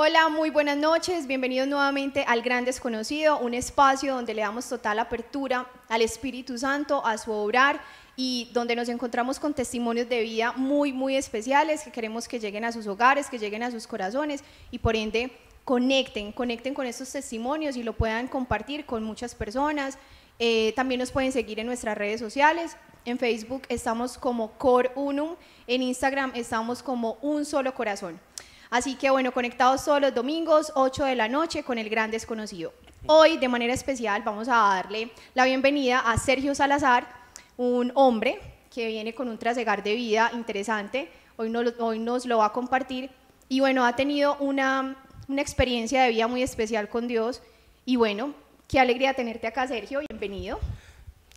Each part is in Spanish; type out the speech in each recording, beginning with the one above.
Hola, muy buenas noches. Bienvenidos nuevamente al Gran Desconocido, un espacio donde le damos total apertura al Espíritu Santo, a su obrar y donde nos encontramos con testimonios de vida muy, muy especiales que queremos que lleguen a sus hogares, que lleguen a sus corazones y por ende conecten, conecten con estos testimonios y lo puedan compartir con muchas personas. Eh, también nos pueden seguir en nuestras redes sociales. En Facebook estamos como Core Unum, en Instagram estamos como Un Solo Corazón. Así que bueno, conectados todos los domingos, 8 de la noche, con el gran desconocido. Hoy, de manera especial, vamos a darle la bienvenida a Sergio Salazar, un hombre que viene con un trasegar de vida interesante. Hoy, hoy nos lo va a compartir. Y bueno, ha tenido una, una experiencia de vida muy especial con Dios. Y bueno, qué alegría tenerte acá, Sergio. Bienvenido.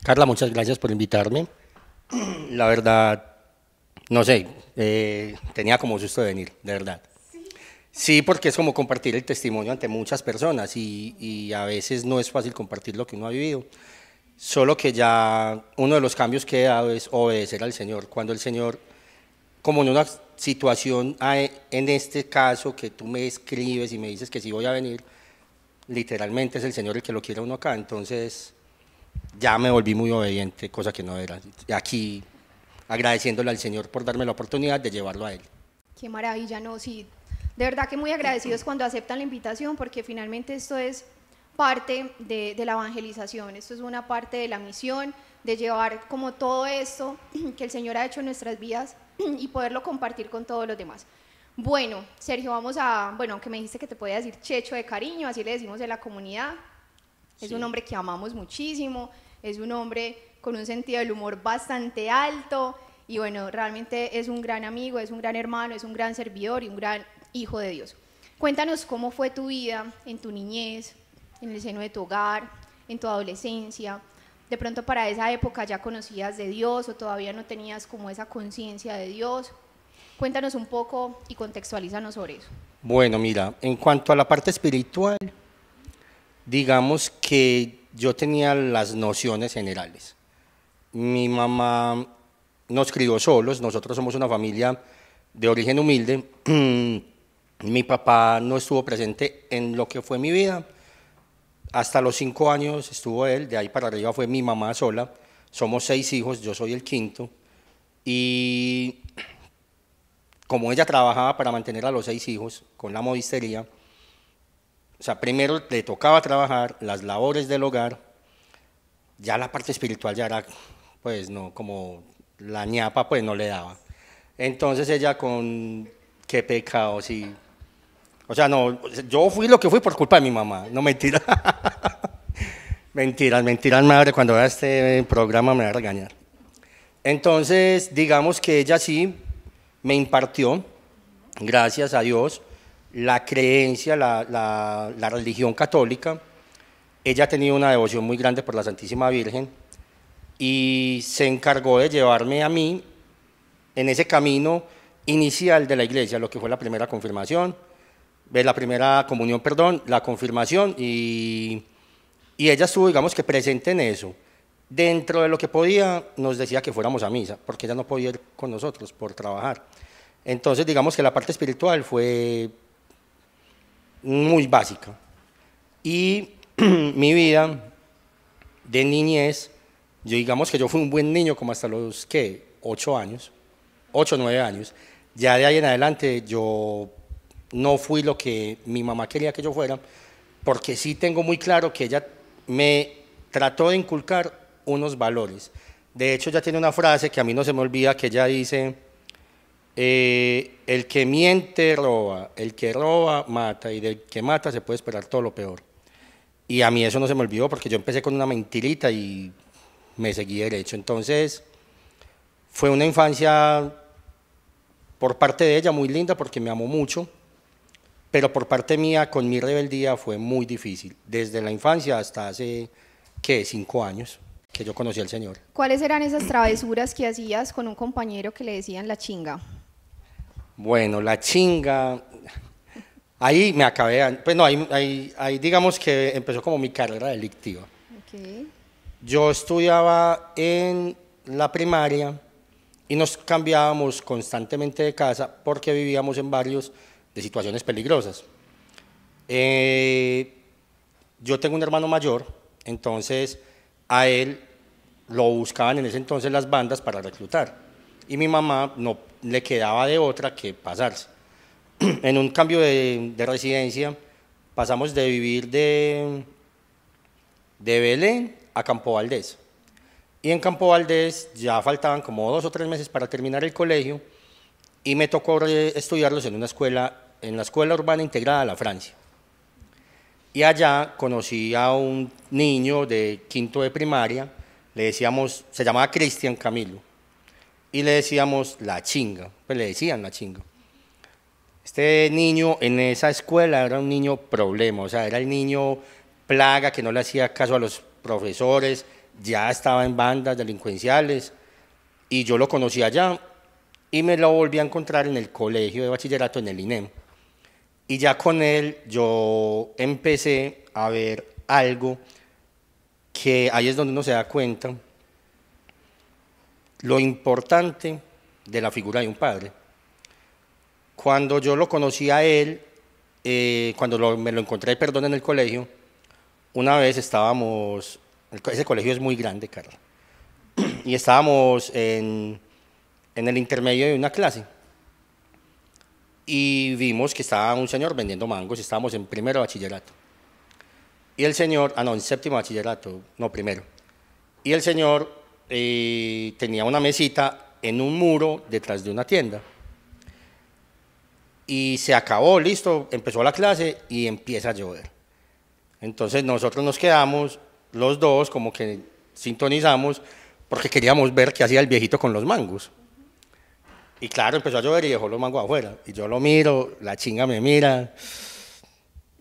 Carla, muchas gracias por invitarme. La verdad, no sé, eh, tenía como susto de venir, de verdad. Sí, porque es como compartir el testimonio ante muchas personas y, a veces no es fácil compartir lo que uno ha vivido. Solo que ya uno de los cambios que he dado es obedecer al Señor. Cuando el Señor, como en una situación, en este caso que tú me escribes y me dices que sí voy a venir, literalmente es el Señor el que lo quiere uno acá. Entonces ya me volví muy obediente, cosa que no era. Aquí agradeciéndole al Señor por darme la oportunidad de llevarlo a Él. Qué maravilla, ¿no? Sí, de verdad que muy agradecidos cuando aceptan la invitación porque finalmente esto es parte de, la evangelización, esto es una parte de la misión, de llevar como todo esto que el Señor ha hecho en nuestras vidas y poderlo compartir con todos los demás. Bueno, Sergio, vamos a, bueno, aunque me dijiste que te podía decir Checho de cariño, así le decimos de la comunidad, es un hombre que amamos muchísimo, es un hombre con un sentido del humor bastante alto y bueno, realmente es un gran amigo, es un gran hermano, es un gran servidor y un gran hijo de Dios. Cuéntanos cómo fue tu vida en tu niñez, en el seno de tu hogar, en tu adolescencia. De pronto para esa época ya conocías de Dios o todavía no tenías como esa conciencia de Dios. Cuéntanos un poco y contextualízanos sobre eso. Bueno, mira, en cuanto a la parte espiritual, digamos que yo tenía las nociones generales. Mi mamá nos crió solos, nosotros somos una familia de origen humilde. mi papá no estuvo presente en lo que fue mi vida. Hasta los cinco años estuvo él, de ahí para arriba fue mi mamá sola. Somos seis hijos, yo soy el quinto. Y como ella trabajaba para mantener a los seis hijos con la modistería, o sea, primero le tocaba trabajar las labores del hogar, ya la parte espiritual ya era, pues no, como la ñapa, pues no le daba. Entonces ella con qué pecado, sí, o sea, no, yo fui lo que fui por culpa de mi mamá, no mentira. mentiras, mentiras, madre, cuando vea este programa me va a regañar. Entonces, digamos que ella sí me impartió, gracias a Dios, la creencia, la, la, la religión católica. Ella ha tenido una devoción muy grande por la Santísima Virgen y se encargó de llevarme a mí en ese camino inicial de la iglesia, lo que fue la primera confirmación, la primera comunión, perdón, la confirmación, y, y ella estuvo, digamos que presente en eso. Dentro de lo que podía, nos decía que fuéramos a misa, porque ella no podía ir con nosotros por trabajar. Entonces, digamos que la parte espiritual fue muy básica. Y mi vida de niñez, yo digamos que yo fui un buen niño como hasta los, ¿qué? Ocho años, ocho o años. Ya de ahí en adelante yo no fui lo que mi mamá quería que yo fuera, porque sí tengo muy claro que ella me trató de inculcar unos valores. De hecho, ya tiene una frase que a mí no se me olvida, que ella dice, eh, el que miente roba, el que roba mata, y del que mata se puede esperar todo lo peor. Y a mí eso no se me olvidó porque yo empecé con una mentirita y me seguí derecho. Entonces, fue una infancia por parte de ella muy linda porque me amó mucho pero por parte mía, con mi rebeldía fue muy difícil, desde la infancia hasta hace, ¿qué? Cinco años que yo conocí al Señor. ¿Cuáles eran esas travesuras que hacías con un compañero que le decían la chinga? Bueno, la chinga, ahí me acabé, pues no, ahí, ahí, ahí digamos que empezó como mi carrera delictiva. Okay. Yo estudiaba en la primaria y nos cambiábamos constantemente de casa porque vivíamos en barrios de situaciones peligrosas. Eh, yo tengo un hermano mayor, entonces a él lo buscaban en ese entonces las bandas para reclutar y mi mamá no le quedaba de otra que pasarse. en un cambio de, residencia pasamos de vivir de, de Belén a Campo Valdés. Y en Campo Valdés ya faltaban como dos o tres meses para terminar el colegio y me tocó estudiarlos en una escuela en la Escuela Urbana Integrada de la Francia. Y allá conocí a un niño de quinto de primaria, le decíamos, se llamaba Cristian Camilo, y le decíamos la chinga, pues le decían la chinga. Este niño en esa escuela era un niño problema, o sea, era el niño plaga que no le hacía caso a los profesores, ya estaba en bandas delincuenciales, y yo lo conocí allá, y me lo volví a encontrar en el colegio de bachillerato en el INEM. Y ya con él yo empecé a ver algo que ahí es donde uno se da cuenta lo importante de la figura de un padre. Cuando yo lo conocí a él, eh, cuando me lo encontré, perdón, en el colegio, una vez estábamos, ese colegio es muy grande, Carla, y estábamos en el intermedio de una clase y vimos que estaba un señor vendiendo mangos, estábamos en primero bachillerato. Y el señor, ah no, en séptimo bachillerato, no, primero. Y el señor eh, tenía una mesita en un muro detrás de una tienda. Y se acabó, listo, empezó la clase y empieza a llover. Entonces nosotros nos quedamos, los dos, como que sintonizamos, porque queríamos ver qué hacía el viejito con los mangos. Y claro, empezó a llover y dejó los mangos afuera. Y yo lo miro, la chinga me mira.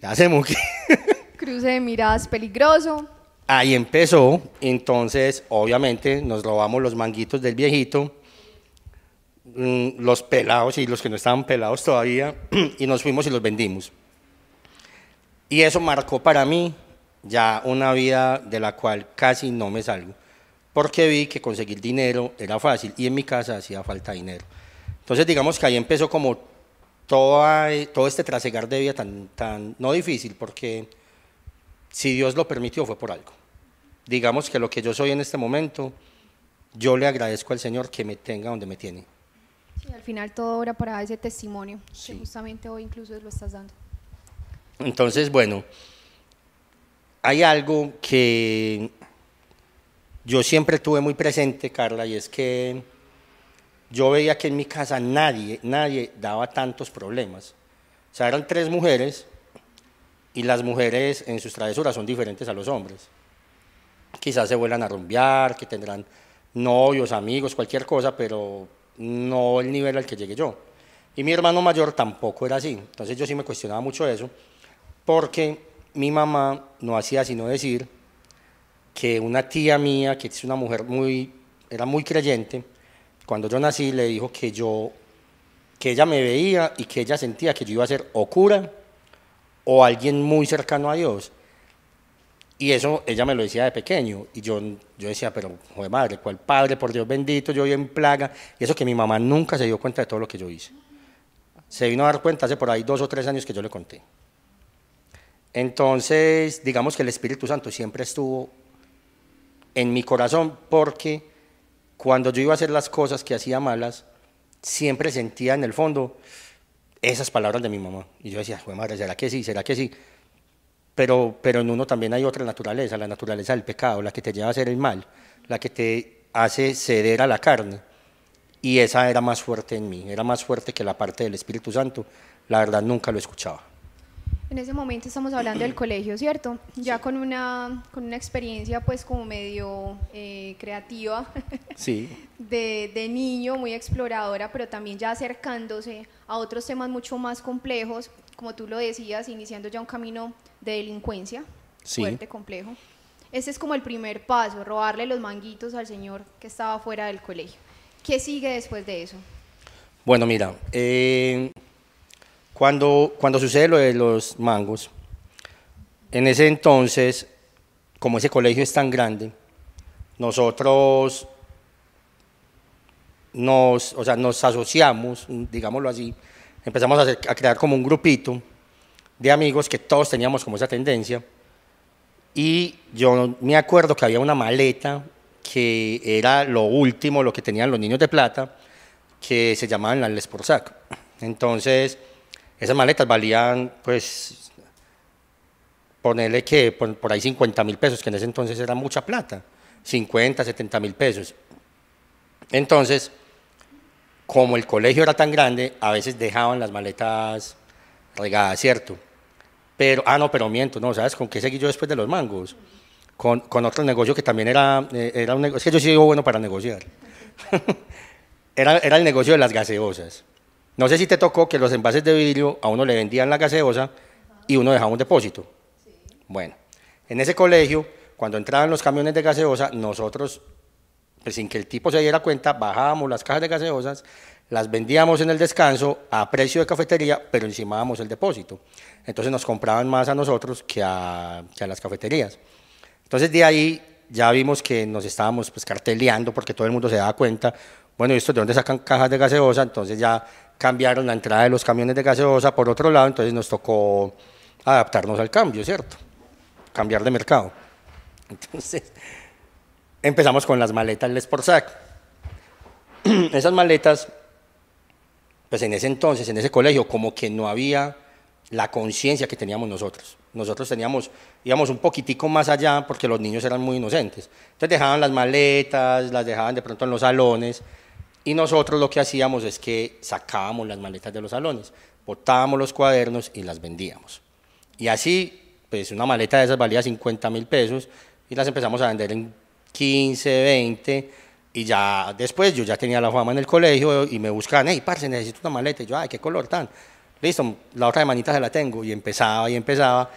Ya hacemos Cruce de miradas peligroso. Ahí empezó. Entonces, obviamente, nos robamos los manguitos del viejito, mm, los pelados y los que no estaban pelados todavía, y nos fuimos y los vendimos. Y eso marcó para mí ya una vida de la cual casi no me salgo, porque vi que conseguir dinero era fácil y en mi casa hacía falta dinero. Entonces, digamos que ahí empezó como todo este trasegar de vida tan, tan, no difícil, porque si Dios lo permitió fue por algo. Digamos que lo que yo soy en este momento, yo le agradezco al Señor que me tenga donde me tiene. Sí, al final todo obra para ese testimonio, que justamente hoy incluso lo estás dando. Entonces, bueno, hay algo que yo siempre tuve muy presente, Carla, y es que yo veía que en mi casa nadie, nadie daba tantos problemas. O sea, eran tres mujeres y las mujeres en sus travesuras son diferentes a los hombres. Quizás se vuelan a rumbear, que tendrán novios, amigos, cualquier cosa, pero no el nivel al que llegué yo. Y mi hermano mayor tampoco era así. Entonces yo sí me cuestionaba mucho eso, porque mi mamá no hacía sino decir que una tía mía, que es una mujer muy, era muy creyente, cuando yo nací le dijo que yo, que ella me veía y que ella sentía que yo iba a ser o cura o alguien muy cercano a Dios. Y eso ella me lo decía de pequeño. Y yo, yo decía, pero joder madre, ¿cuál padre? Por Dios bendito, yo en plaga. Y eso que mi mamá nunca se dio cuenta de todo lo que yo hice. Se vino a dar cuenta hace por ahí dos o tres años que yo le conté. Entonces, digamos que el Espíritu Santo siempre estuvo en mi corazón porque cuando yo iba a hacer las cosas que hacía malas, siempre sentía en el fondo esas palabras de mi mamá. Y yo decía, madre, ¿será que sí? ¿Será que sí? Pero, pero en uno también hay otra naturaleza, la naturaleza del pecado, la que te lleva a hacer el mal, la que te hace ceder a la carne. Y esa era más fuerte en mí, era más fuerte que la parte del Espíritu Santo. La verdad, nunca lo escuchaba. En ese momento estamos hablando del colegio, ¿cierto? Ya con, una, con una experiencia pues como medio eh, creativa sí. de, de, niño, muy exploradora, pero también ya acercándose a otros temas mucho más complejos, como tú lo decías, iniciando ya un camino de delincuencia sí. fuerte, complejo. Ese es como el primer paso, robarle los manguitos al señor que estaba fuera del colegio. ¿Qué sigue después de eso? Bueno, mira, eh, cuando, cuando sucede lo de los mangos, en ese entonces, como ese colegio es tan grande, nosotros nos, o sea, nos asociamos, digámoslo así, empezamos a, crear como un grupito de amigos que todos teníamos como esa tendencia. Y yo me acuerdo que había una maleta que era lo último, lo que tenían los niños de plata, que se llamaban la Les Porzac. Entonces, esas maletas valían, pues, ponerle que por, ahí 50 mil pesos, que en ese entonces era mucha plata, 50, 70 mil pesos. Entonces, como el colegio era tan grande, a veces dejaban las maletas regadas, ¿cierto? Pero, ah, no, pero miento, ¿no? ¿Sabes con qué seguí yo después de los mangos? Con, con otro negocio que también era, eh, era un negocio, es que yo sí bueno para negociar. era, era el negocio de las gaseosas. No sé si te tocó que los envases de vidrio a uno le vendían la gaseosa y uno dejaba un depósito. Bueno, en ese colegio, cuando entraban los camiones de gaseosa, nosotros, pues, sin que el tipo se diera cuenta, bajábamos las cajas de gaseosas, las vendíamos en el descanso a precio de cafetería, pero encimábamos el depósito. Entonces nos compraban más a nosotros que a, las cafeterías. Entonces de ahí ya vimos que nos estábamos pues, carteleando porque todo el mundo se daba cuenta, bueno, ¿y esto de dónde sacan cajas de gaseosa? Entonces ya cambiaron la entrada de los camiones de gaseosa por otro lado, entonces nos tocó adaptarnos al cambio, ¿cierto? Cambiar de mercado. Entonces, empezamos con las maletas Les Porsac. Esas maletas, pues en ese entonces, en ese colegio, como que no había la conciencia que teníamos nosotros. Nosotros teníamos, íbamos un poquitico más allá porque los niños eran muy inocentes. Entonces dejaban las maletas, las dejaban de pronto en los salones y nosotros lo que hacíamos es que sacábamos las maletas de los salones, botábamos los cuadernos y las vendíamos. Y así, pues una maleta de esas valía 50 mil pesos y las empezamos a vender en 15, 20. Y ya después yo ya tenía la fama en el colegio y me buscaban, hey, parce, necesito una maleta. Y yo, ay, qué color tan. Listo, la otra de manita se la tengo. Y empezaba y empezaba.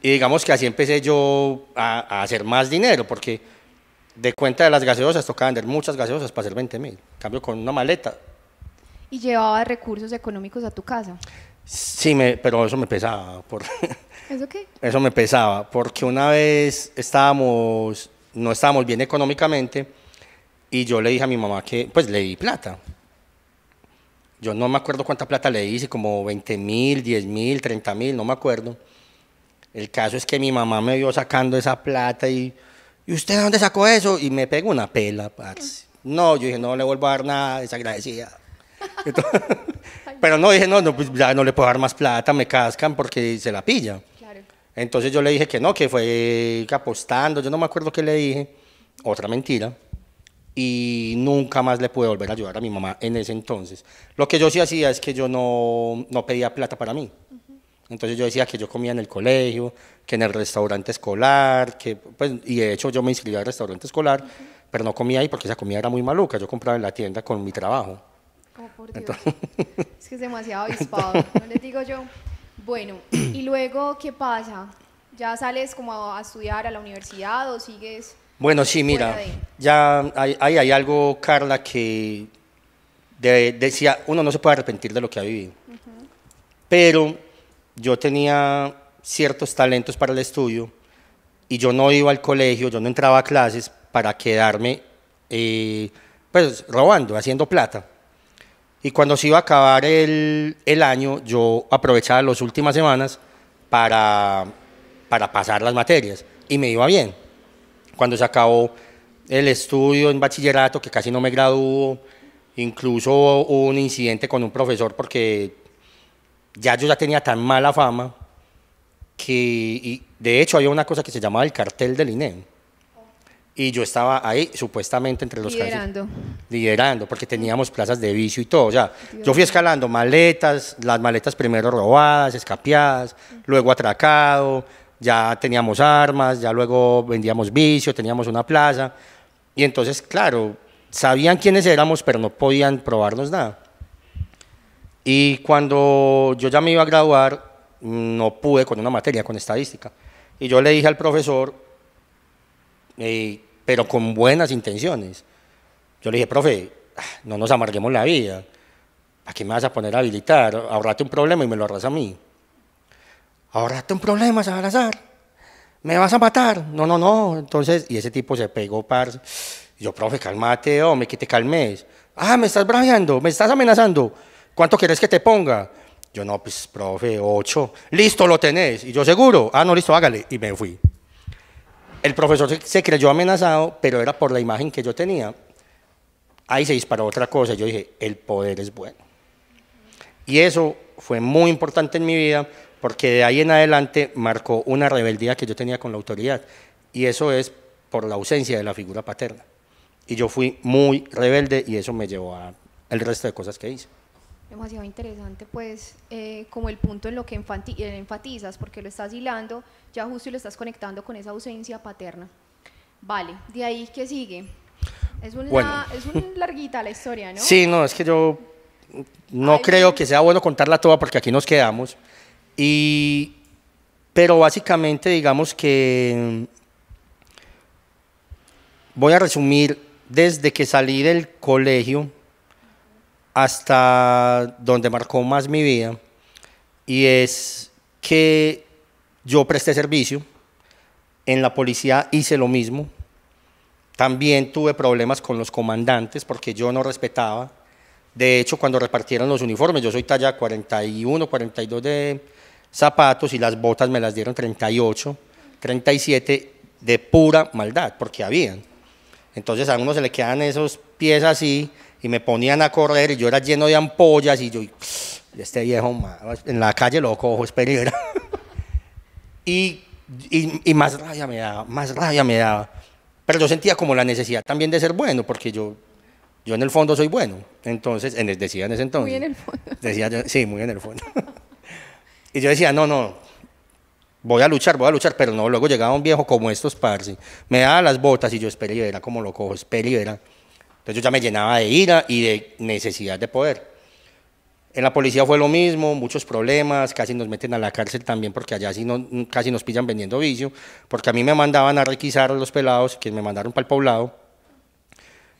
Y digamos que así empecé yo a, a hacer más dinero porque de cuenta de las gaseosas, tocaba vender muchas gaseosas para hacer 20 mil. Cambio con una maleta. ¿Y llevaba recursos económicos a tu casa? Sí, me, pero eso me pesaba. Por, ¿Eso qué? Eso me pesaba, porque una vez estábamos, no estábamos bien económicamente y yo le dije a mi mamá que, pues le di plata. Yo no me acuerdo cuánta plata le hice, como 20 mil, 10 mil, 30 mil, no me acuerdo. El caso es que mi mamá me vio sacando esa plata y ¿y usted de dónde sacó eso? Y me pegó una pela, No, yo dije, no le vuelvo a dar nada, desagradecida. pero no, dije, no, no, pues ya no le puedo dar más plata, me cascan porque se la pilla. Entonces yo le dije que no, que fue apostando, yo no me acuerdo qué le dije, otra mentira. Y nunca más le pude volver a ayudar a mi mamá en ese entonces. Lo que yo sí hacía es que yo no pedía plata para mí. Entonces yo decía que yo comía en el colegio, que en el restaurante escolar, que, pues, y de hecho yo me inscribí al restaurante escolar, pero no comía ahí porque esa comida era muy maluca, yo compraba en la tienda con mi trabajo. Oh, por Dios. es que es demasiado avispado, no les digo yo. Bueno, y luego, ¿qué pasa? ¿Ya sales como a, estudiar a la universidad o sigues...? Bueno, sí, mira, ya hay, algo, Carla, que decía, uno no se puede arrepentir de lo que ha vivido. Pero yo tenía ciertos talentos para el estudio y yo no iba al colegio, yo no entraba a clases para quedarme eh, pues robando, haciendo plata. Y cuando se iba a acabar el, el año, yo aprovechaba las últimas semanas para, para pasar las materias y me iba bien. Cuando se acabó el estudio en bachillerato, que casi no me graduó, incluso hubo un incidente con un profesor porque ya yo ya tenía tan mala fama que, de hecho, había una cosa que se llamaba el cartel del INE. Y yo estaba ahí, supuestamente, entre los Liderando. Liderando, porque teníamos plazas de vicio y todo. O sea, yo fui escalando maletas, las maletas primero robadas, escapeadas, luego atracado, ya teníamos armas, ya luego vendíamos vicio, teníamos una plaza. Y entonces, claro, sabían quiénes éramos, pero no podían probarnos nada. Y cuando yo ya me iba a graduar, no pude con una materia, con estadística. Y yo le dije al profesor, pero con buenas intenciones. Yo le dije, profe, no nos amarguemos la vida. ¿A qué me vas a poner a habilitar? Ahorrate un problema y me lo arrasa a mí. Ahorrate un problema, arrasar. Me vas a matar. No, no, no. Entonces, y ese tipo se pegó, par. yo, profe, cálmate, hombre, que te calmes. Ah, me estás braviando, me estás amenazando. ¿Cuánto quieres que te ponga? Yo no, pues, profe, ocho. Listo, lo tenés. Y yo seguro. Ah, no, listo, hágale. Y me fui. El profesor se, creyó amenazado, pero era por la imagen que yo tenía. Ahí se disparó otra cosa. Yo dije, el poder es bueno. Y eso fue muy importante en mi vida porque de ahí en adelante marcó una rebeldía que yo tenía con la autoridad. Y eso es por la ausencia de la figura paterna. Y yo fui muy rebelde y eso me llevó al resto de cosas que hice demasiado interesante, pues, eh, como el punto en lo que eh, enfatizas, porque lo estás hilando, ya justo lo estás conectando con esa ausencia paterna. Vale, de ahí que sigue. Es una, larguita la historia, ¿no? Sí, no, es que yo no creo que sea bueno contarla toda porque aquí nos quedamos. Y, pero básicamente, digamos que voy a resumir desde que salí del colegio hasta donde marcó más mi vida y es que yo presté servicio, en la policía hice lo mismo, también tuve problemas con los comandantes porque yo no respetaba, de hecho cuando repartieron los uniformes, yo soy talla 41, 42 de zapatos y las botas me las dieron 38, 37 de pura maldad, porque habían. Entonces a uno se le quedan esos pies así y me ponían a correr y yo era lleno de ampollas y yo, este viejo en la calle lo cojo, es y, y, más rabia me daba, más rabia me daba. Pero yo sentía como la necesidad también de ser bueno, porque yo yo en el fondo soy bueno. Entonces, decía en ese entonces. Muy en el fondo. Decía sí, muy en el fondo. y yo decía, no, no, voy a luchar, voy a luchar, pero no, luego llegaba un viejo como estos parsi. me daba las botas y yo es era como lo cojo, es y entonces yo ya me llenaba de ira y de necesidad de poder. En la policía fue lo mismo, muchos problemas, casi nos meten a la cárcel también porque allá no, casi nos pillan vendiendo vicio, porque a mí me mandaban a requisar los pelados, que me mandaron para el poblado,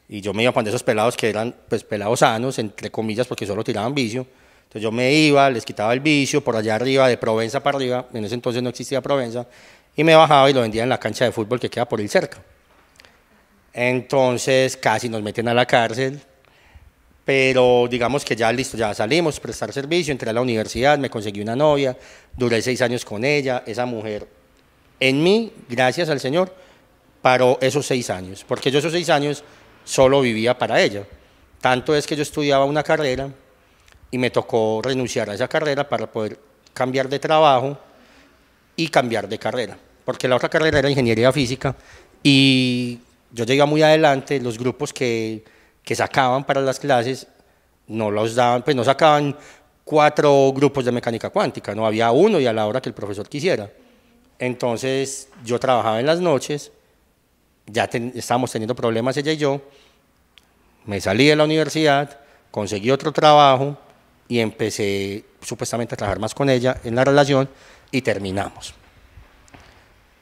y yo me iba con esos pelados que eran pues pelados sanos, entre comillas, porque solo tiraban vicio. Entonces yo me iba, les quitaba el vicio por allá arriba, de Provenza para arriba, en ese entonces no existía Provenza, y me bajaba y lo vendía en la cancha de fútbol que queda por ahí cerca. Entonces casi nos meten a la cárcel, pero digamos que ya listo, ya salimos, prestar servicio, entré a la universidad, me conseguí una novia, duré seis años con ella, esa mujer en mí, gracias al Señor, paró esos seis años, porque yo esos seis años solo vivía para ella. Tanto es que yo estudiaba una carrera y me tocó renunciar a esa carrera para poder cambiar de trabajo y cambiar de carrera, porque la otra carrera era ingeniería física y yo llegué muy adelante, los grupos que, que sacaban para las clases no los daban, pues no sacaban cuatro grupos de mecánica cuántica, no había uno y a la hora que el profesor quisiera. Entonces yo trabajaba en las noches, ya estábamos teniendo problemas ella y yo, me salí de la universidad, conseguí otro trabajo y empecé supuestamente a trabajar más con ella en la relación y terminamos.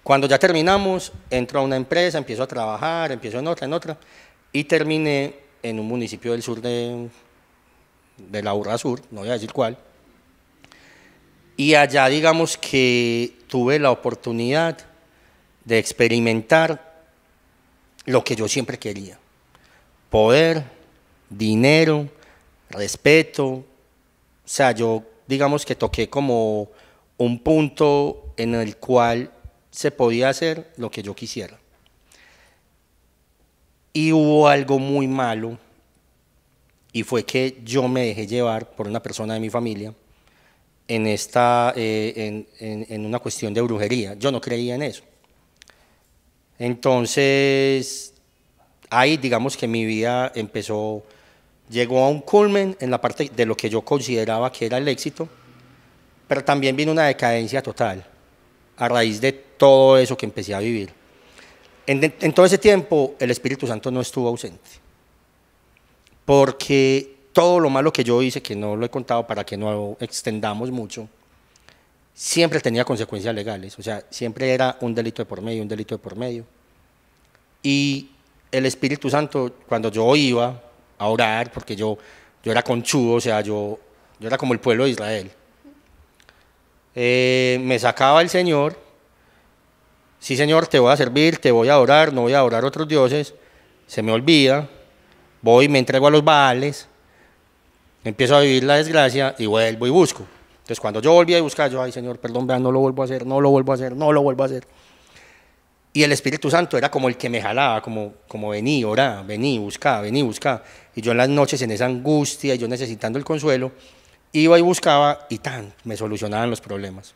Cuando ya terminamos, entro a una empresa, empiezo a trabajar, empiezo en otra, en otra, y terminé en un municipio del sur de, de la Urra Sur, no voy a decir cuál, y allá digamos que tuve la oportunidad de experimentar lo que yo siempre quería, poder, dinero, respeto, o sea, yo digamos que toqué como un punto en el cual se podía hacer lo que yo quisiera. Y hubo algo muy malo, y fue que yo me dejé llevar por una persona de mi familia en, esta, eh, en, en, en una cuestión de brujería. Yo no creía en eso. Entonces, ahí digamos que mi vida empezó, llegó a un culmen en la parte de lo que yo consideraba que era el éxito, pero también vino una decadencia total a raíz de todo eso que empecé a vivir. En, todo ese tiempo el Espíritu Santo no estuvo ausente, porque todo lo malo que yo hice, que no lo he contado para que no extendamos mucho, siempre tenía consecuencias legales, o sea, siempre era un delito de por medio, un delito de por medio. Y el Espíritu Santo, cuando yo iba a orar, porque yo, yo era conchudo, o sea, yo, yo era como el pueblo de Israel, eh, me sacaba el Señor, sí Señor, te voy a servir, te voy a adorar, no voy a adorar a otros dioses, se me olvida, voy, me entrego a los baales, empiezo a vivir la desgracia y vuelvo y busco. Entonces cuando yo volvía a buscar, yo, ay Señor, perdón, vean, no lo vuelvo a hacer, no lo vuelvo a hacer, no lo vuelvo a hacer. Y el Espíritu Santo era como el que me jalaba, como, como vení, orá, vení, busca, vení, busca. Y yo en las noches en esa angustia, yo necesitando el consuelo, Iba y buscaba y tan, me solucionaban los problemas.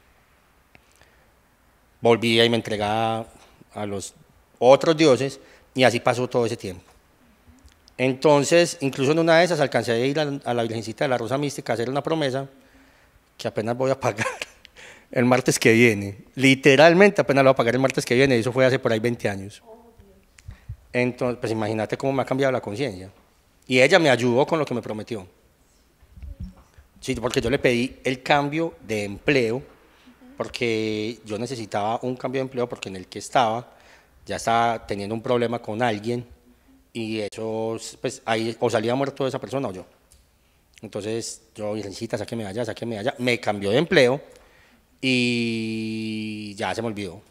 Volvía y me entregaba a los otros dioses y así pasó todo ese tiempo. Entonces, incluso en una de esas alcancé a ir a, la Virgencita de la Rosa Mística a hacer una promesa que apenas voy a pagar el martes que viene. Literalmente apenas lo voy a pagar el martes que viene, eso fue hace por ahí 20 años. Entonces, pues imagínate cómo me ha cambiado la conciencia. Y ella me ayudó con lo que me prometió. Sí, porque yo le pedí el cambio de empleo, porque yo necesitaba un cambio de empleo, porque en el que estaba ya estaba teniendo un problema con alguien y eso, pues ahí o salía muerto esa persona o yo. Entonces yo, Virgencita, sáqueme allá, sáqueme allá. Me cambió de empleo y ya se me olvidó.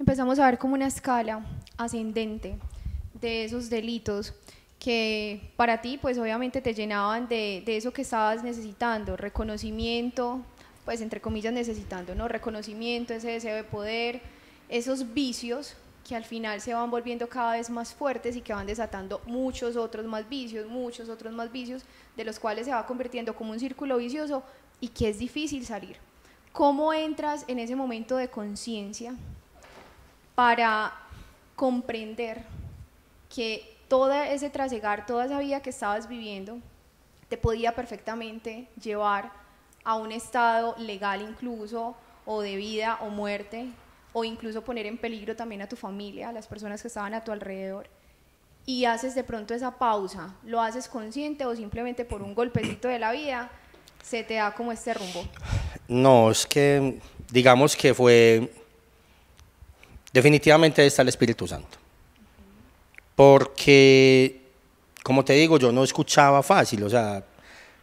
Empezamos a ver como una escala ascendente de esos delitos que para ti pues obviamente te llenaban de, de eso que estabas necesitando, reconocimiento, pues entre comillas necesitando, ¿no? Reconocimiento, ese deseo de poder, esos vicios que al final se van volviendo cada vez más fuertes y que van desatando muchos otros más vicios, muchos otros más vicios, de los cuales se va convirtiendo como un círculo vicioso y que es difícil salir. ¿Cómo entras en ese momento de conciencia para comprender que todo ese trasegar, toda esa vida que estabas viviendo, te podía perfectamente llevar a un estado legal incluso, o de vida o muerte, o incluso poner en peligro también a tu familia, a las personas que estaban a tu alrededor. Y haces de pronto esa pausa, lo haces consciente o simplemente por un golpecito de la vida, se te da como este rumbo. No, es que digamos que fue definitivamente está el Espíritu Santo porque, como te digo, yo no escuchaba fácil, o sea,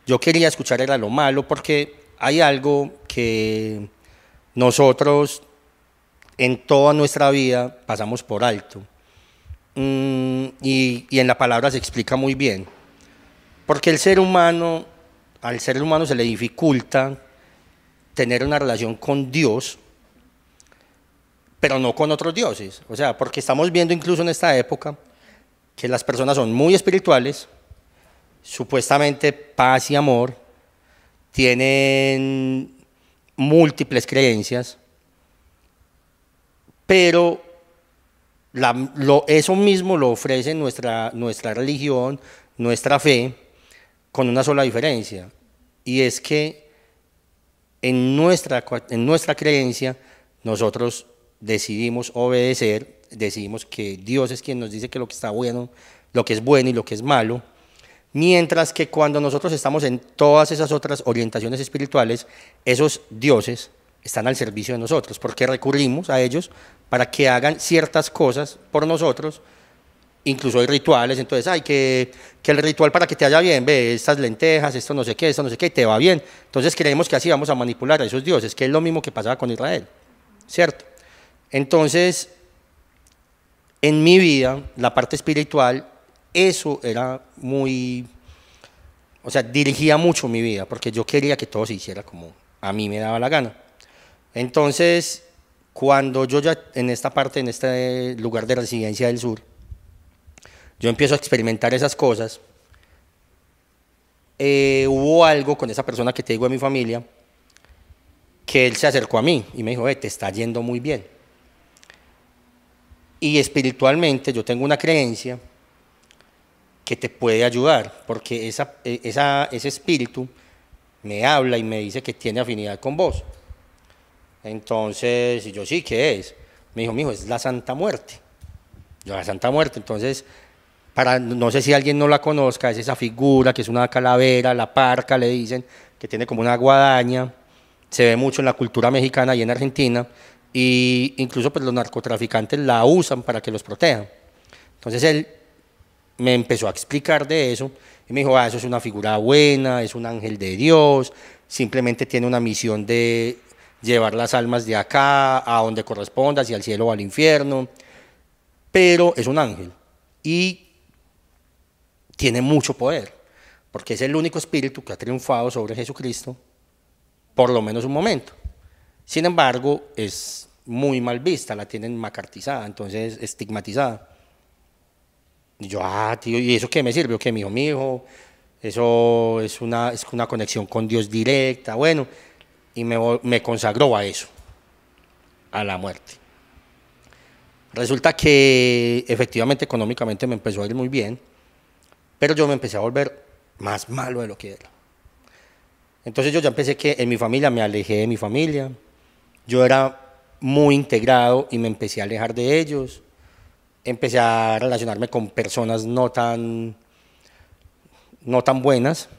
yo quería escuchar era lo malo, porque hay algo que nosotros en toda nuestra vida pasamos por alto. Mm, y, y en la palabra se explica muy bien. Porque el ser humano, al ser humano se le dificulta tener una relación con Dios, pero no con otros dioses. O sea, porque estamos viendo incluso en esta época que las personas son muy espirituales, supuestamente paz y amor, tienen múltiples creencias, pero lo, eso mismo lo ofrece nuestra, nuestra religión, nuestra fe, con una sola diferencia, y es que en nuestra, en nuestra creencia nosotros decidimos obedecer decimos que Dios es quien nos dice que lo que está bueno, lo que es bueno y lo que es malo. Mientras que cuando nosotros estamos en todas esas otras orientaciones espirituales, esos dioses están al servicio de nosotros, porque recurrimos a ellos para que hagan ciertas cosas por nosotros, incluso hay rituales, entonces, hay que, que el ritual para que te haya bien, ve, estas lentejas, esto no sé qué, esto no sé qué, te va bien. Entonces creemos que así vamos a manipular a esos dioses, que es lo mismo que pasaba con Israel, ¿cierto? Entonces, en mi vida, la parte espiritual, eso era muy, o sea, dirigía mucho mi vida, porque yo quería que todo se hiciera como a mí me daba la gana. Entonces, cuando yo ya en esta parte, en este lugar de residencia del sur, yo empiezo a experimentar esas cosas, eh, hubo algo con esa persona que te digo de mi familia, que él se acercó a mí y me dijo, te está yendo muy bien y espiritualmente yo tengo una creencia que te puede ayudar, porque e, ese espíritu me habla y me dice que tiene afinidad con vos. Entonces, yo sí, ¿qué es? Me dijo, mijo, es la Santa Muerte. la Santa Muerte. Entonces, para, no sé si alguien no la conozca, es esa figura que es una calavera, la parca, le dicen, que tiene como una guadaña. Se ve mucho en la cultura mexicana y en Argentina. Y incluso pues los narcotraficantes la usan para que los protejan. Entonces él me empezó a explicar de eso y me dijo, ah, eso es una figura buena, es un ángel de Dios, simplemente tiene una misión de llevar las almas de acá a donde corresponda, si al cielo o al infierno, pero es un ángel y tiene mucho poder, porque es el único espíritu que ha triunfado sobre Jesucristo por lo menos un momento. Sin embargo, es muy mal vista, la tienen macartizada, entonces estigmatizada. Y yo, ah, tío, ¿y eso qué me sirve? ¿Qué, mi hijo, mi hijo? Eso es una, es una conexión con Dios directa, bueno. Y me, me consagró a eso, a la muerte. Resulta que efectivamente económicamente me empezó a ir muy bien, pero yo me empecé a volver más malo de lo que era. Entonces yo ya empecé que en mi familia me alejé de mi familia, yo era muy integrado y me empecé a alejar de ellos. Empecé a relacionarme con personas no tan, no tan buenas.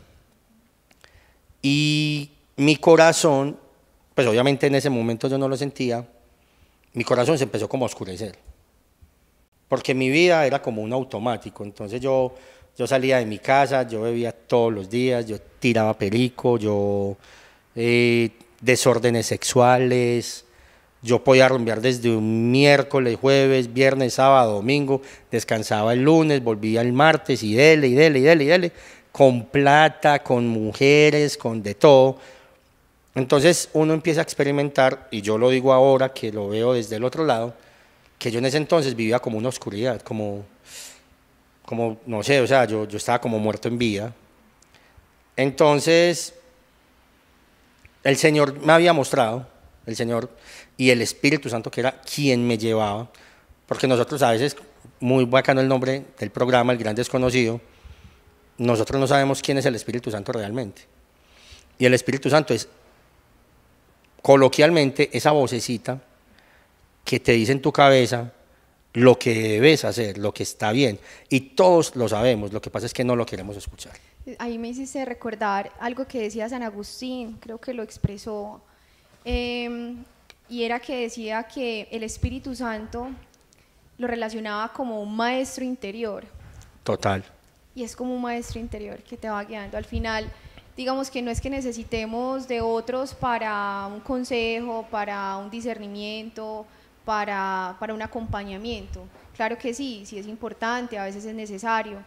Y mi corazón, pues obviamente en ese momento yo no lo sentía, mi corazón se empezó como a oscurecer. Porque mi vida era como un automático. Entonces yo, yo salía de mi casa, yo bebía todos los días, yo tiraba perico, yo... Eh, desórdenes sexuales. Yo podía rumbear desde un miércoles, jueves, viernes, sábado, domingo, descansaba el lunes, volvía el martes y dele, y dele, y dele, y dele, con plata, con mujeres, con de todo. Entonces uno empieza a experimentar, y yo lo digo ahora que lo veo desde el otro lado, que yo en ese entonces vivía como una oscuridad, como, como no sé, o sea, yo, yo estaba como muerto en vida. Entonces el Señor me había mostrado, el Señor y el Espíritu Santo, que era quien me llevaba, porque nosotros a veces, muy bacano el nombre del programa, el gran desconocido, nosotros no sabemos quién es el Espíritu Santo realmente. Y el Espíritu Santo es, coloquialmente, esa vocecita que te dice en tu cabeza lo que debes hacer, lo que está bien. Y todos lo sabemos, lo que pasa es que no lo queremos escuchar. Ahí me hiciste recordar algo que decía San Agustín, creo que lo expresó, em, y era que decía que el Espíritu Santo lo relacionaba como un maestro interior. Total. Y es como un maestro interior que te va guiando. Al final, digamos que no es que necesitemos de otros para un consejo, para un discernimiento, para, para un acompañamiento. Claro que sí, sí es importante, a veces es necesario,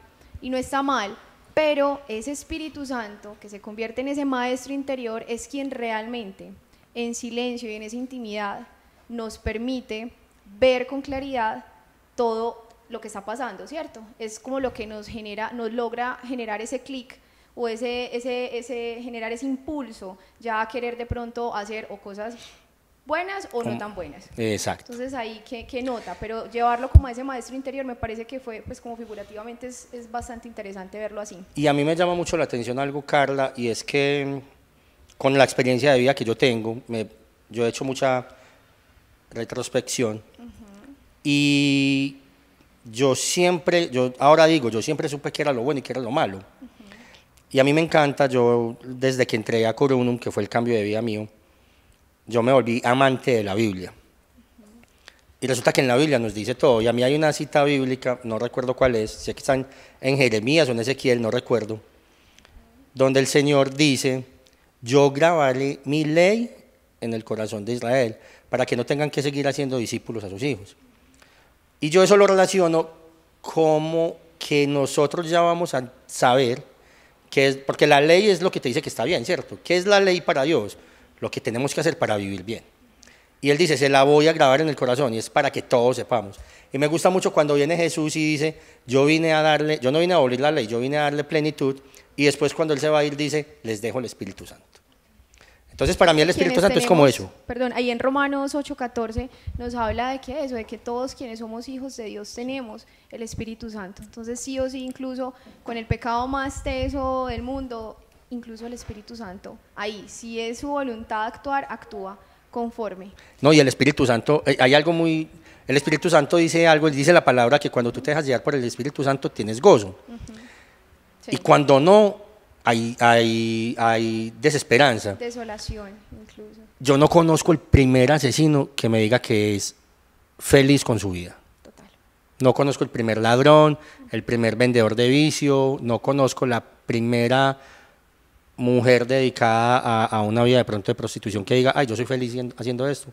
y no está mal pero ese Espíritu Santo que se convierte en ese maestro interior es quien realmente, en silencio y en esa intimidad, nos permite ver con claridad todo lo que está pasando, ¿cierto? Es como lo que nos genera, nos logra generar ese clic o ese, ese, ese, generar ese impulso ya a querer de pronto hacer o cosas buenas o no tan buenas. Exacto. Entonces ahí ¿qué, nota, pero llevarlo como a ese maestro interior me parece que fue, pues como figurativamente es, es, bastante interesante verlo así. Y a mí me llama mucho la atención algo, Carla, y es que mm, con la experiencia de vida que yo tengo, me, yo he hecho mucha retrospección y yo siempre, yo ahora digo, yo siempre supe que era lo bueno y que era lo malo. Y a mí me encanta, yo desde que entré a Corunum, que fue el cambio de vida mío, yo me volví amante de la Biblia. Y resulta que en la Biblia nos dice todo. Y a mí hay una cita bíblica, no recuerdo cuál es, sé que están en Jeremías o en Ezequiel, no recuerdo, donde el Señor dice, yo grabaré mi ley en el corazón de Israel, para que no tengan que seguir haciendo discípulos a sus hijos. Y yo eso lo relaciono como que nosotros ya vamos a saber, que es, porque la ley es lo que te dice que está bien, ¿cierto? ¿Qué es la ley para Dios? lo que tenemos que hacer para vivir bien. Y él dice, se la voy a grabar en el corazón y es para que todos sepamos. Y me gusta mucho cuando viene Jesús y dice, yo vine a darle, yo no vine a abolir la ley, yo vine a darle plenitud. Y después cuando él se va a ir dice, les dejo el Espíritu Santo. Entonces para mí el Espíritu Santo es como eso. Perdón, ahí en Romanos 8:14 nos habla de que eso, de que todos quienes somos hijos de Dios tenemos el Espíritu Santo. Entonces sí o sí, incluso con el pecado más teso del mundo, incluso el Espíritu Santo. Ahí, si es su voluntad actuar, actúa conforme. No, y el Espíritu Santo, eh, hay algo muy... El Espíritu Santo dice algo, dice la palabra que cuando tú te dejas llevar por el Espíritu Santo tienes gozo. Y cuando no, hay, hay, hay, desesperanza. Desolación, incluso. Yo no conozco el primer asesino que me diga que es feliz con su vida. Total. No conozco el primer ladrón, el primer vendedor de vicio, no conozco la primera mujer dedicada a, una vida de pronto de prostitución que diga, ay, yo soy feliz haciendo esto,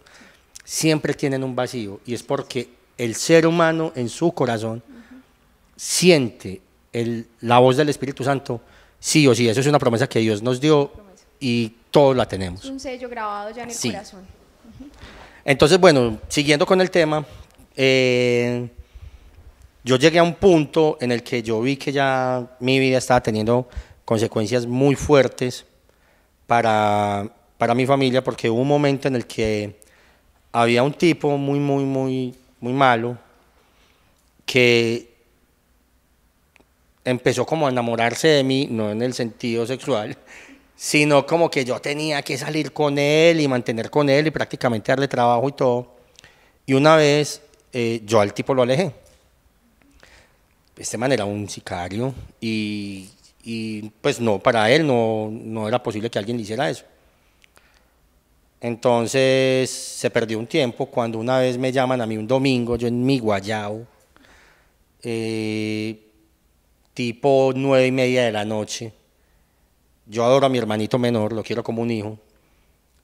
siempre tienen un vacío y es porque el ser humano en su corazón siente el, la voz del Espíritu Santo, sí o sí, eso es una promesa que Dios nos dio y todos la tenemos. un sello grabado ya en el corazón. Entonces, bueno, siguiendo con el tema, eh, yo llegué a un punto en el que yo vi que ya mi vida estaba teniendo consecuencias muy fuertes para, mi familia, porque hubo un momento en el que había un tipo muy, muy, muy, muy malo que empezó como a enamorarse de mí, no en el sentido sexual, sino como que yo tenía que salir con él y mantener con él y prácticamente darle trabajo y todo. Y una vez eh, yo al tipo lo alejé. Este man era un sicario y y pues no, para él no, no era posible que alguien le hiciera eso. Entonces se perdió un tiempo cuando una vez me llaman a mí un domingo, yo en mi guayao, eh, tipo nueve y media de la noche. Yo adoro a mi hermanito menor, lo quiero como un hijo.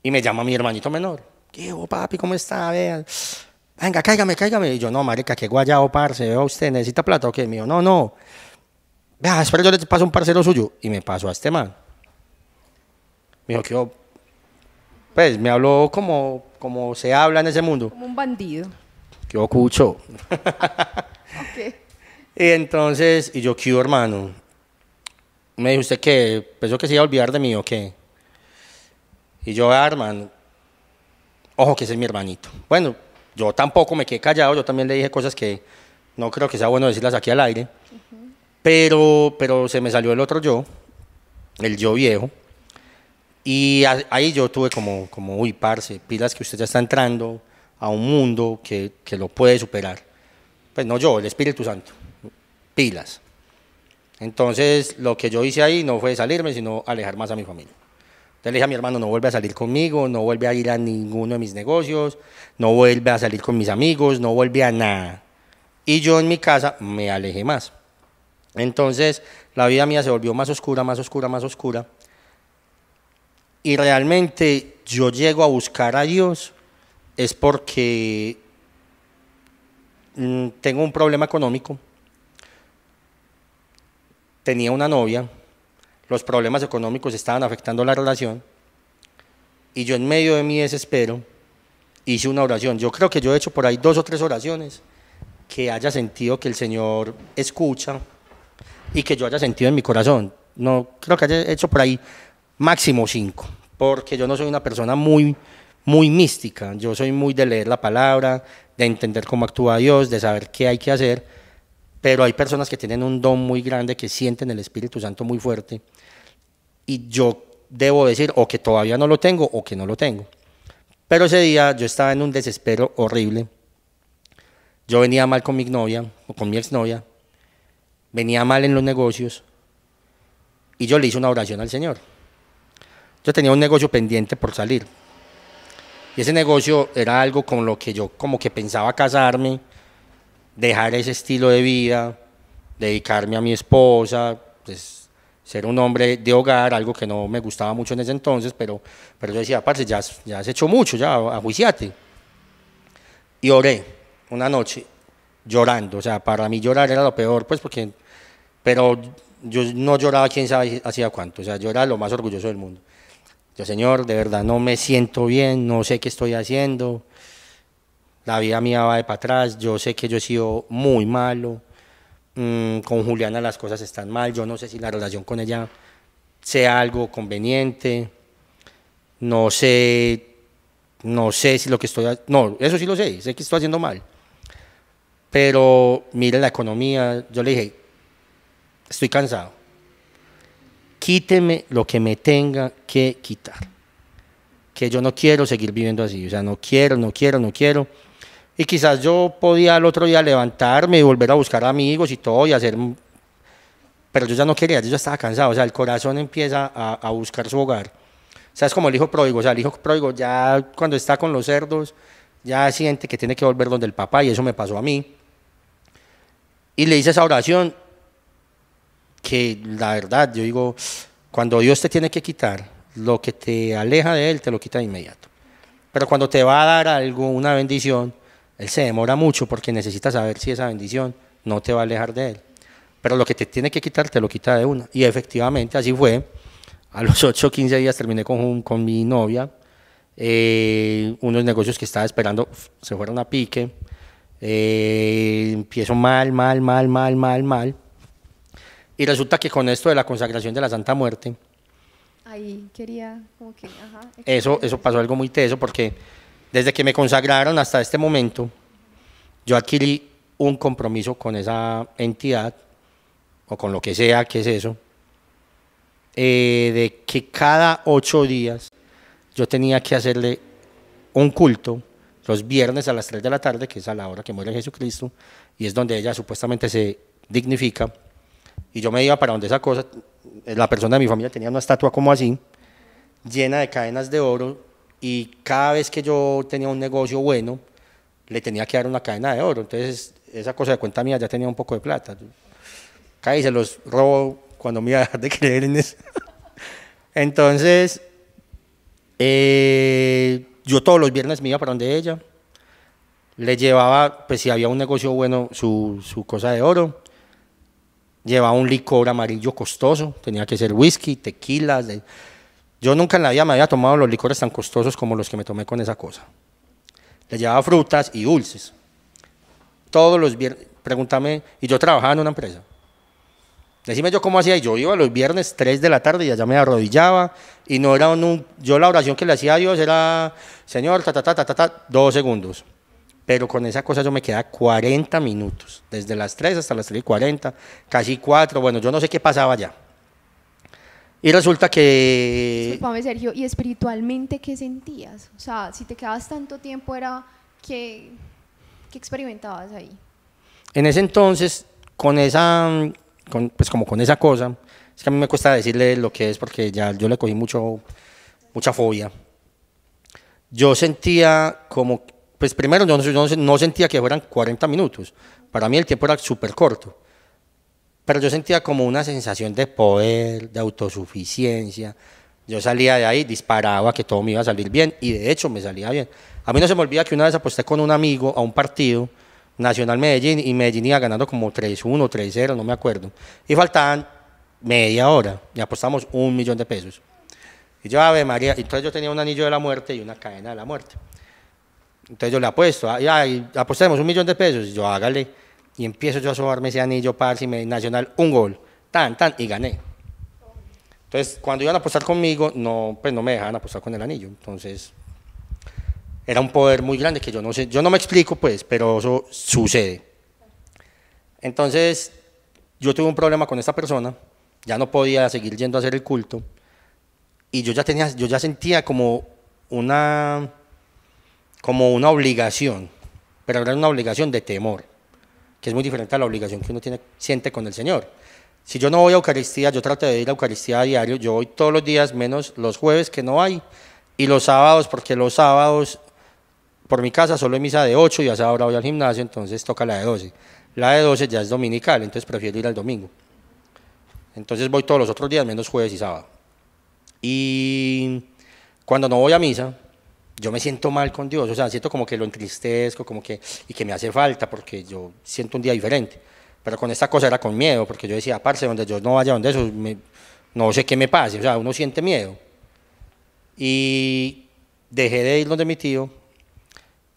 Y me llama mi hermanito menor. ¿Qué hubo papi? ¿Cómo está? Venga, cáigame, cáigame. Y yo, no, marica, qué guayao, parce. vea usted, ¿necesita plata o qué? Mío, no, no vea, espera, yo le paso un parcero suyo. Y me pasó a este man. Me dijo que yo, pues me habló como, como se habla en ese mundo. Como un bandido. Que yo escucho. Y entonces, y yo, quiero hermano? Me dijo usted que pensó que se iba a olvidar de mí o qué. Y yo, ah, hermano, ojo que ese es mi hermanito. Bueno, yo tampoco me quedé callado, yo también le dije cosas que no creo que sea bueno decirlas aquí al aire. Pero, pero se me salió el otro yo, el yo viejo. Y ahí yo tuve como, como, uy, parce, pilas que usted ya está entrando a un mundo que, que lo puede superar. Pues no yo, el Espíritu Santo. Pilas. Entonces, lo que yo hice ahí no fue salirme, sino alejar más a mi familia. Entonces le dije a mi hermano, no vuelve a salir conmigo, no vuelve a ir a ninguno de mis negocios, no vuelve a salir con mis amigos, no vuelve a nada. Y yo en mi casa me alejé más. Entonces, la vida mía se volvió más oscura, más oscura, más oscura. Y realmente yo llego a buscar a Dios es porque mm, tengo un problema económico. Tenía una novia, los problemas económicos estaban afectando la relación. Y yo en medio de mi desespero hice una oración. Yo creo que yo he hecho por ahí dos o tres oraciones que haya sentido que el Señor escucha y que yo haya sentido en mi corazón. No creo que haya hecho por ahí máximo cinco, porque yo no soy una persona muy, muy mística. Yo soy muy de leer la palabra, de entender cómo actúa Dios, de saber qué hay que hacer. Pero hay personas que tienen un don muy grande, que sienten el Espíritu Santo muy fuerte. Y yo debo decir o que todavía no lo tengo o que no lo tengo. Pero ese día yo estaba en un desespero horrible. Yo venía mal con mi novia o con mi exnovia venía mal en los negocios y yo le hice una oración al Señor. Yo tenía un negocio pendiente por salir. Y ese negocio era algo con lo que yo como que pensaba casarme, dejar ese estilo de vida, dedicarme a mi esposa, pues, ser un hombre de hogar, algo que no me gustaba mucho en ese entonces, pero, pero yo decía, aparte ya, ya has hecho mucho, ya, ajuiciate. Y oré una noche llorando, o sea, para mí llorar era lo peor, pues porque pero yo no lloraba quién sabe hacía cuánto, o sea, yo era lo más orgulloso del mundo. Yo, señor, de verdad no me siento bien, no sé qué estoy haciendo, la vida mía va de para atrás, yo sé que yo he sido muy malo, mm, con Juliana las cosas están mal, yo no sé si la relación con ella sea algo conveniente, no sé, no sé si lo que estoy, no, eso sí lo sé, sé que estoy haciendo mal, pero mire la economía, yo le dije, estoy cansado. Quíteme lo que me tenga que quitar. Que yo no quiero seguir viviendo así. O sea, no quiero, no quiero, no quiero. Y quizás yo podía al otro día levantarme y volver a buscar amigos y todo y hacer... Pero yo ya no quería, yo ya estaba cansado. O sea, el corazón empieza a, buscar su hogar. O sea, es como el hijo pródigo. O sea, el hijo pródigo ya cuando está con los cerdos, ya siente que tiene que volver donde el papá y eso me pasó a mí. Y le hice esa oración que la verdad, yo digo, cuando Dios te tiene que quitar, lo que te aleja de Él te lo quita de inmediato. Pero cuando te va a dar algo, una bendición, Él se demora mucho porque necesita saber si esa bendición no te va a alejar de Él. Pero lo que te tiene que quitar, te lo quita de una. Y efectivamente así fue. A los 8 o 15 días terminé con, con mi novia. Eh, unos negocios que estaba esperando se fueron a pique. Eh, empiezo mal, mal, mal, mal, mal, mal. Y resulta que con esto de la consagración de la Santa Muerte, Ahí quería, como que, ajá, Eso, eso pasó algo muy teso porque desde que me consagraron hasta este momento, yo adquirí un compromiso con esa entidad o con lo que sea que es eso, eh, de que cada ocho días yo tenía que hacerle un culto los viernes a las 3 de la tarde, que es a la hora que muere Jesucristo, y es donde ella supuestamente se dignifica y yo me iba para donde esa cosa, la persona de mi familia tenía una estatua como así, llena de cadenas de oro, y cada vez que yo tenía un negocio bueno, le tenía que dar una cadena de oro. Entonces, esa cosa de cuenta mía ya tenía un poco de plata. Y se los robo cuando me iba a dejar de creer en eso. Entonces, eh, yo todos los viernes me iba para donde ella, le llevaba, pues si había un negocio bueno, su, su cosa de oro, llevaba un licor amarillo costoso, tenía que ser whisky, tequilas. Yo nunca en la vida me había tomado los licores tan costosos como los que me tomé con esa cosa. Le llevaba frutas y dulces. Todos los viernes, pregúntame, y yo trabajaba en una empresa. Decime yo cómo hacía, yo iba los viernes 3 de la tarde y allá me arrodillaba y no era un, yo la oración que le hacía a Dios era, Señor, ta, ta, ta, ta, ta, ta, dos segundos pero con esa cosa yo me quedaba 40 minutos, desde las 3 hasta las 3 y 40, casi 4, bueno, yo no sé qué pasaba ya. Y resulta que... Disculpame, Sergio, ¿y espiritualmente qué sentías? O sea, si te quedabas tanto tiempo, era ¿qué, qué experimentabas ahí? En ese entonces, con esa, pues como con esa cosa, es que a mí me cuesta decirle lo que es porque ya yo le cogí mucho, mucha fobia. Yo sentía como pues primero yo no, no, sentía que fueran 40 minutos, para mí el tiempo era súper corto, pero yo sentía como una sensación de poder, de autosuficiencia, yo salía de ahí, disparaba que todo me iba a salir bien y de hecho me salía bien. A mí no se me olvida que una vez aposté con un amigo a un partido, Nacional Medellín, y Medellín iba ganando como 3-1, 3-0, no me acuerdo, y faltaban media hora y apostamos un millón de pesos. Y yo, Ave María, entonces yo tenía un anillo de la muerte y una cadena de la muerte. Entonces yo le apuesto, ay, apostemos un millón de pesos, yo hágale. Y empiezo yo a sobarme ese anillo, para si nacional, un gol, tan, tan, y gané. Entonces, cuando iban a apostar conmigo, no, pues no me dejaban apostar con el anillo. Entonces, era un poder muy grande que yo no sé, yo no me explico, pues, pero eso sucede. Entonces, yo tuve un problema con esta persona, ya no podía seguir yendo a hacer el culto, y yo ya tenía, yo ya sentía como una como una obligación, pero ahora es una obligación de temor, que es muy diferente a la obligación que uno tiene, siente con el Señor. Si yo no voy a Eucaristía, yo trato de ir a Eucaristía a diario, yo voy todos los días, menos los jueves que no hay, y los sábados, porque los sábados por mi casa solo hay misa de 8 y a esa hora voy al gimnasio, entonces toca la de 12. La de 12 ya es dominical, entonces prefiero ir al domingo. Entonces voy todos los otros días, menos jueves y sábado. Y cuando no voy a misa, yo me siento mal con Dios, o sea, siento como que lo entristezco, como que, y que me hace falta, porque yo siento un día diferente. Pero con esta cosa era con miedo, porque yo decía, parce, donde yo no vaya, donde eso, no sé qué me pase, o sea, uno siente miedo. Y dejé de ir donde mi tío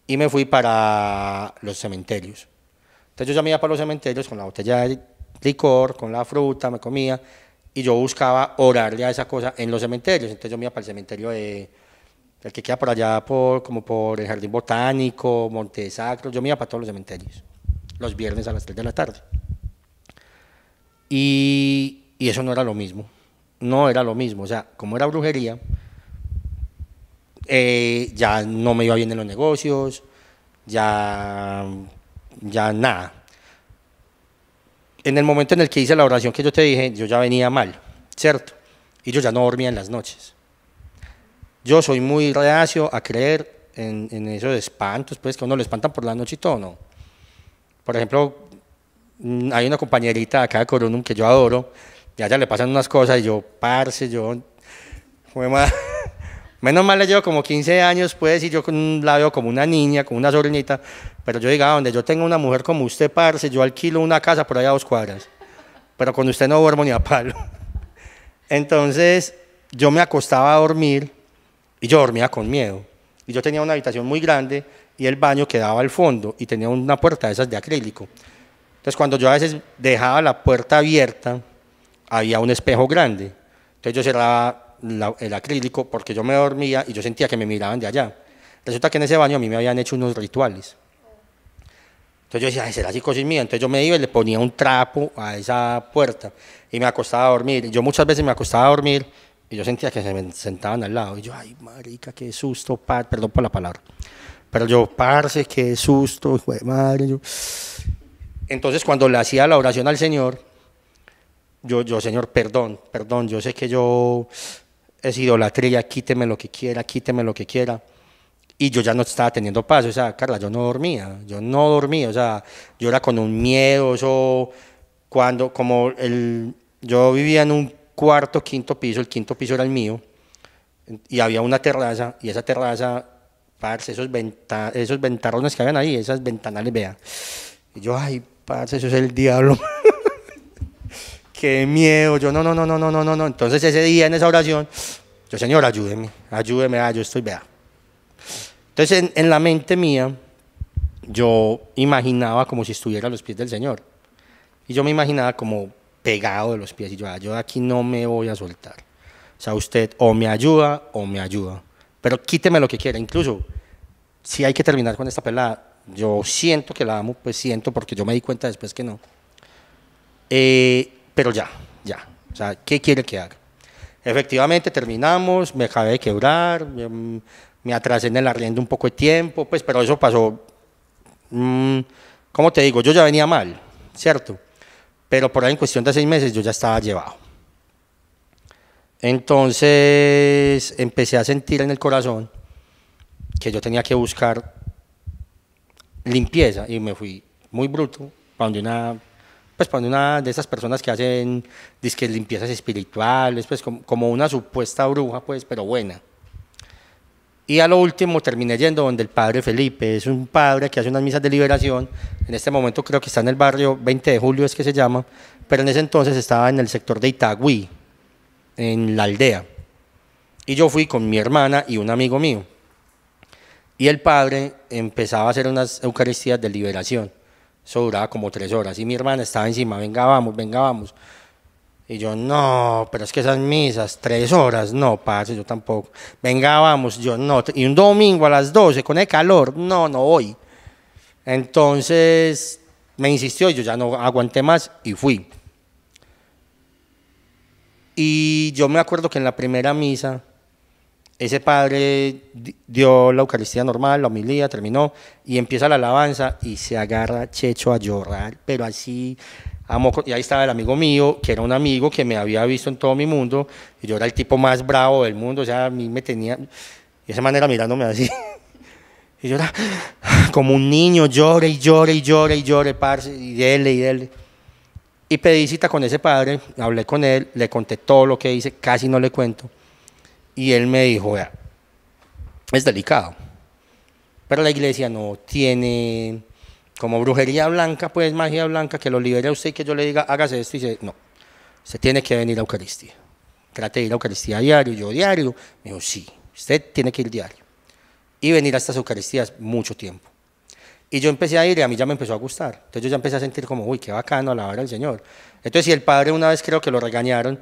y me fui para los cementerios. Entonces yo ya me iba para los cementerios con la botella de licor, con la fruta, me comía, y yo buscaba orarle a esa cosa en los cementerios. Entonces yo me iba para el cementerio de el que queda por allá, por, como por el Jardín Botánico, Monte Sacro. Yo me iba para todos los cementerios, los viernes a las 3 de la tarde. Y, eso no era lo mismo. No era lo mismo. O sea, como era brujería, eh, ya no me iba bien en los negocios, ya, ya nada. En el momento en el que hice la oración que yo te dije, yo ya venía mal, ¿cierto? Y yo ya no dormía en las noches. Yo soy muy reacio a creer en, esos espantos, pues que uno le espantan por la noche y todo, ¿no? Por ejemplo, mm, hay una compañerita acá de Coronum que yo adoro, y a ella le pasan unas cosas y yo, parce, yo, Menos mal le llevo como 15 años, pues, y yo la veo como una niña, como una sobrinita. Pero yo diga, ah, donde yo tengo una mujer como usted, parce, yo alquilo una casa por allá a dos cuadras. Pero con usted no duermo ni a palo. Entonces, yo me acostaba a dormir y yo dormía con miedo. Y yo tenía una habitación muy grande y el baño quedaba al fondo y tenía una puerta de esas de acrílico. Entonces cuando yo a veces dejaba la puerta abierta, había un espejo grande. Entonces yo cerraba el acrílico porque yo me dormía y yo sentía que me miraban de allá. Resulta que en ese baño a mí me habían hecho unos rituales. Entonces yo decía, será así cosa mía. Entonces yo me iba y le ponía un trapo a esa puerta y me acostaba a dormir. Yo muchas veces me acostaba a dormir y yo sentía que se me sentaban al lado. Y yo, ay, marica, qué susto, perdón por la palabra. Pero yo, parce, qué susto, hijo madre. Entonces, cuando le hacía la oración al Señor, yo, yo, Señor, perdón, perdón, yo sé que yo es idolatría, quíteme lo que quiera, quíteme lo que quiera. Y yo ya no estaba teniendo paz, o sea, Carla, yo no dormía, yo no dormía, o sea, yo era con un miedo, eso, cuando, como el, yo vivía en un cuarto, quinto piso, el quinto piso era el mío, y había una terraza, y esa terraza, parce, esos, venta, esos ventarrones que habían ahí, esas ventanales, vea. Y yo, ay, parce, eso es el diablo. Qué miedo. Yo, no, no, no, no, no, no, no. Entonces ese día en esa oración, yo, Señor, ayúdeme, ayúdeme, yo estoy, vea. Entonces en, en la mente mía, yo imaginaba como si estuviera a los pies del Señor. Y yo me imaginaba como pegado de los pies y ah, yo, aquí no me voy a soltar. O sea, usted o me ayuda o me ayuda. Pero quíteme lo que quiera. Incluso, si hay que terminar con esta pelada, yo siento que la amo, pues siento, porque yo me di cuenta después que no. Eh, pero ya, ya. O sea, ¿qué quiere que haga? Efectivamente, terminamos, me acabé de quebrar, me, atrasé en el arriendo un poco de tiempo, pues, pero eso pasó. Mmm, ¿Cómo te digo? Yo ya venía mal, ¿cierto? pero por ahí en cuestión de seis meses yo ya estaba llevado. Entonces empecé a sentir en el corazón que yo tenía que buscar limpieza y me fui muy bruto para donde una pues para una de esas personas que hacen disque limpiezas espirituales, pues como, como, una supuesta bruja, pues, pero buena. Y a lo último terminé yendo donde el padre Felipe, es un padre que hace unas misas de liberación, en este momento creo que está en el barrio 20 de julio es que se llama, pero en ese entonces estaba en el sector de Itagüí, en la aldea. Y yo fui con mi hermana y un amigo mío. Y el padre empezaba a hacer unas Eucaristías de liberación. Eso duraba como tres horas. Y mi hermana estaba encima, venga vamos, venga vamos. Y yo, no, pero es que esas misas, tres horas, no, parce, yo tampoco. Venga, vamos, yo no. Y un domingo a las 12 con el calor, no, no voy. Entonces me insistió, yo ya no aguanté más y fui. Y yo me acuerdo que en la primera misa, ese padre dio la Eucaristía normal, la homilía, terminó, y empieza la alabanza y se agarra Checho a llorar, pero así y ahí estaba el amigo mío, que era un amigo que me había visto en todo mi mundo, y yo era el tipo más bravo del mundo, o sea, a mí me tenía, de esa manera mirándome así. Y yo era como un niño, llore y llore y llore y llore, parce, y dele y dele. Y pedí cita con ese padre, hablé con él, le conté todo lo que hice, casi no le cuento. Y él me dijo, es delicado, pero la iglesia no tiene como brujería blanca, pues magia blanca, que lo libere a usted y que yo le diga, hágase esto, y dice, no, se tiene que venir a Eucaristía. Trate de ir a Eucaristía diario, yo diario. Me dijo, sí, usted tiene que ir diario. Y venir a estas Eucaristías mucho tiempo. Y yo empecé a ir y a mí ya me empezó a gustar. Entonces yo ya empecé a sentir como, uy, qué bacano alabar al Señor. Entonces, si el padre una vez creo que lo regañaron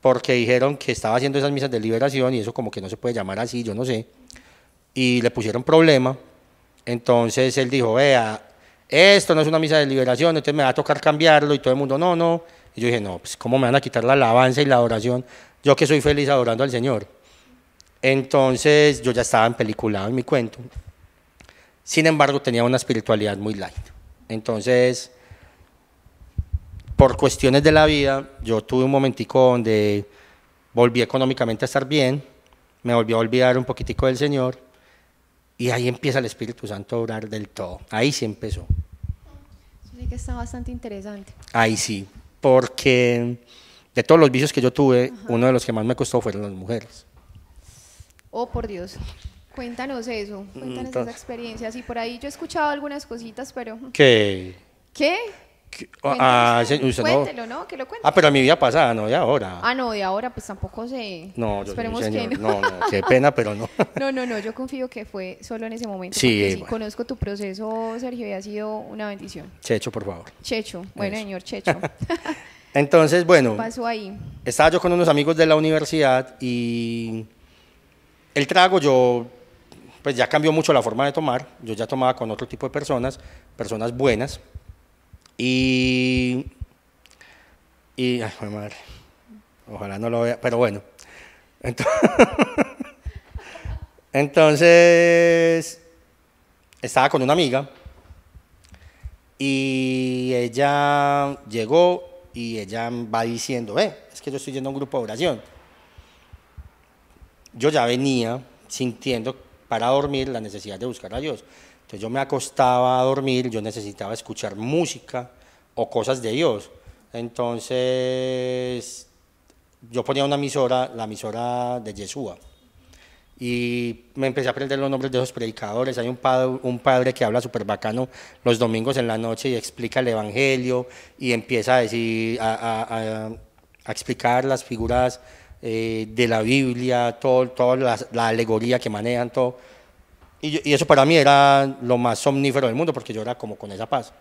porque dijeron que estaba haciendo esas misas de liberación y eso como que no se puede llamar así, yo no sé. Y le pusieron problema. Entonces él dijo, vea, esto no es una misa de liberación, entonces me va a tocar cambiarlo y todo el mundo, no, no. Y yo dije, no, pues cómo me van a quitar la alabanza y la adoración, yo que soy feliz adorando al Señor. Entonces yo ya estaba en peliculado en mi cuento. Sin embargo, tenía una espiritualidad muy light. Entonces, por cuestiones de la vida, yo tuve un momentico donde volví económicamente a estar bien, me volví a olvidar un poquitico del Señor y ahí empieza el Espíritu Santo a orar del todo. Ahí sí empezó. Sí, que está bastante interesante. Ahí sí, porque de todos los vicios que yo tuve, uno de los que más me costó fueron las mujeres. Oh, por Dios. Cuéntanos eso, mm, cuéntanos esas esa experiencia. Sí, por ahí yo he escuchado algunas cositas, pero... ¿Qué? ¿Qué? Ah, ah, cuéntelo, no. lo Ah, pero a mi vida pasada, no de ahora. Ah, no, de ahora pues tampoco sé. No, Esperemos no. no. qué pena, pero no. no, no, no, yo confío que fue solo en ese momento. Sí, conozco tu proceso, Sergio, y ha sido una bendición. Checho, por favor. Checho, bueno, señor Checho. Entonces, bueno. Pasó ahí. Estaba yo con unos amigos de la universidad y el trago yo pues ya cambió mucho la forma de tomar. Yo ya tomaba con otro tipo de personas, personas buenas, y. Y. Ay, madre. Ojalá no lo vea, pero bueno. Entonces, estaba con una amiga y ella llegó y ella va diciendo, ve, es que yo estoy yendo a un grupo de oración. Yo ya venía sintiendo para dormir la necesidad de buscar a Dios. Entonces yo me acostaba a dormir, yo necesitaba escuchar música o cosas de Dios. Entonces yo ponía una emisora, la emisora de Yeshua, y me empecé a aprender los nombres de esos predicadores. Hay un padre, un padre que habla súper bacano los domingos en la noche y explica el Evangelio y empieza a decir, a, explicar las figuras eh, de la Biblia, todo, toda la, la alegoría que manejan, todo. Y, eso para mí era lo más somnífero del mundo, porque yo era como con esa paz.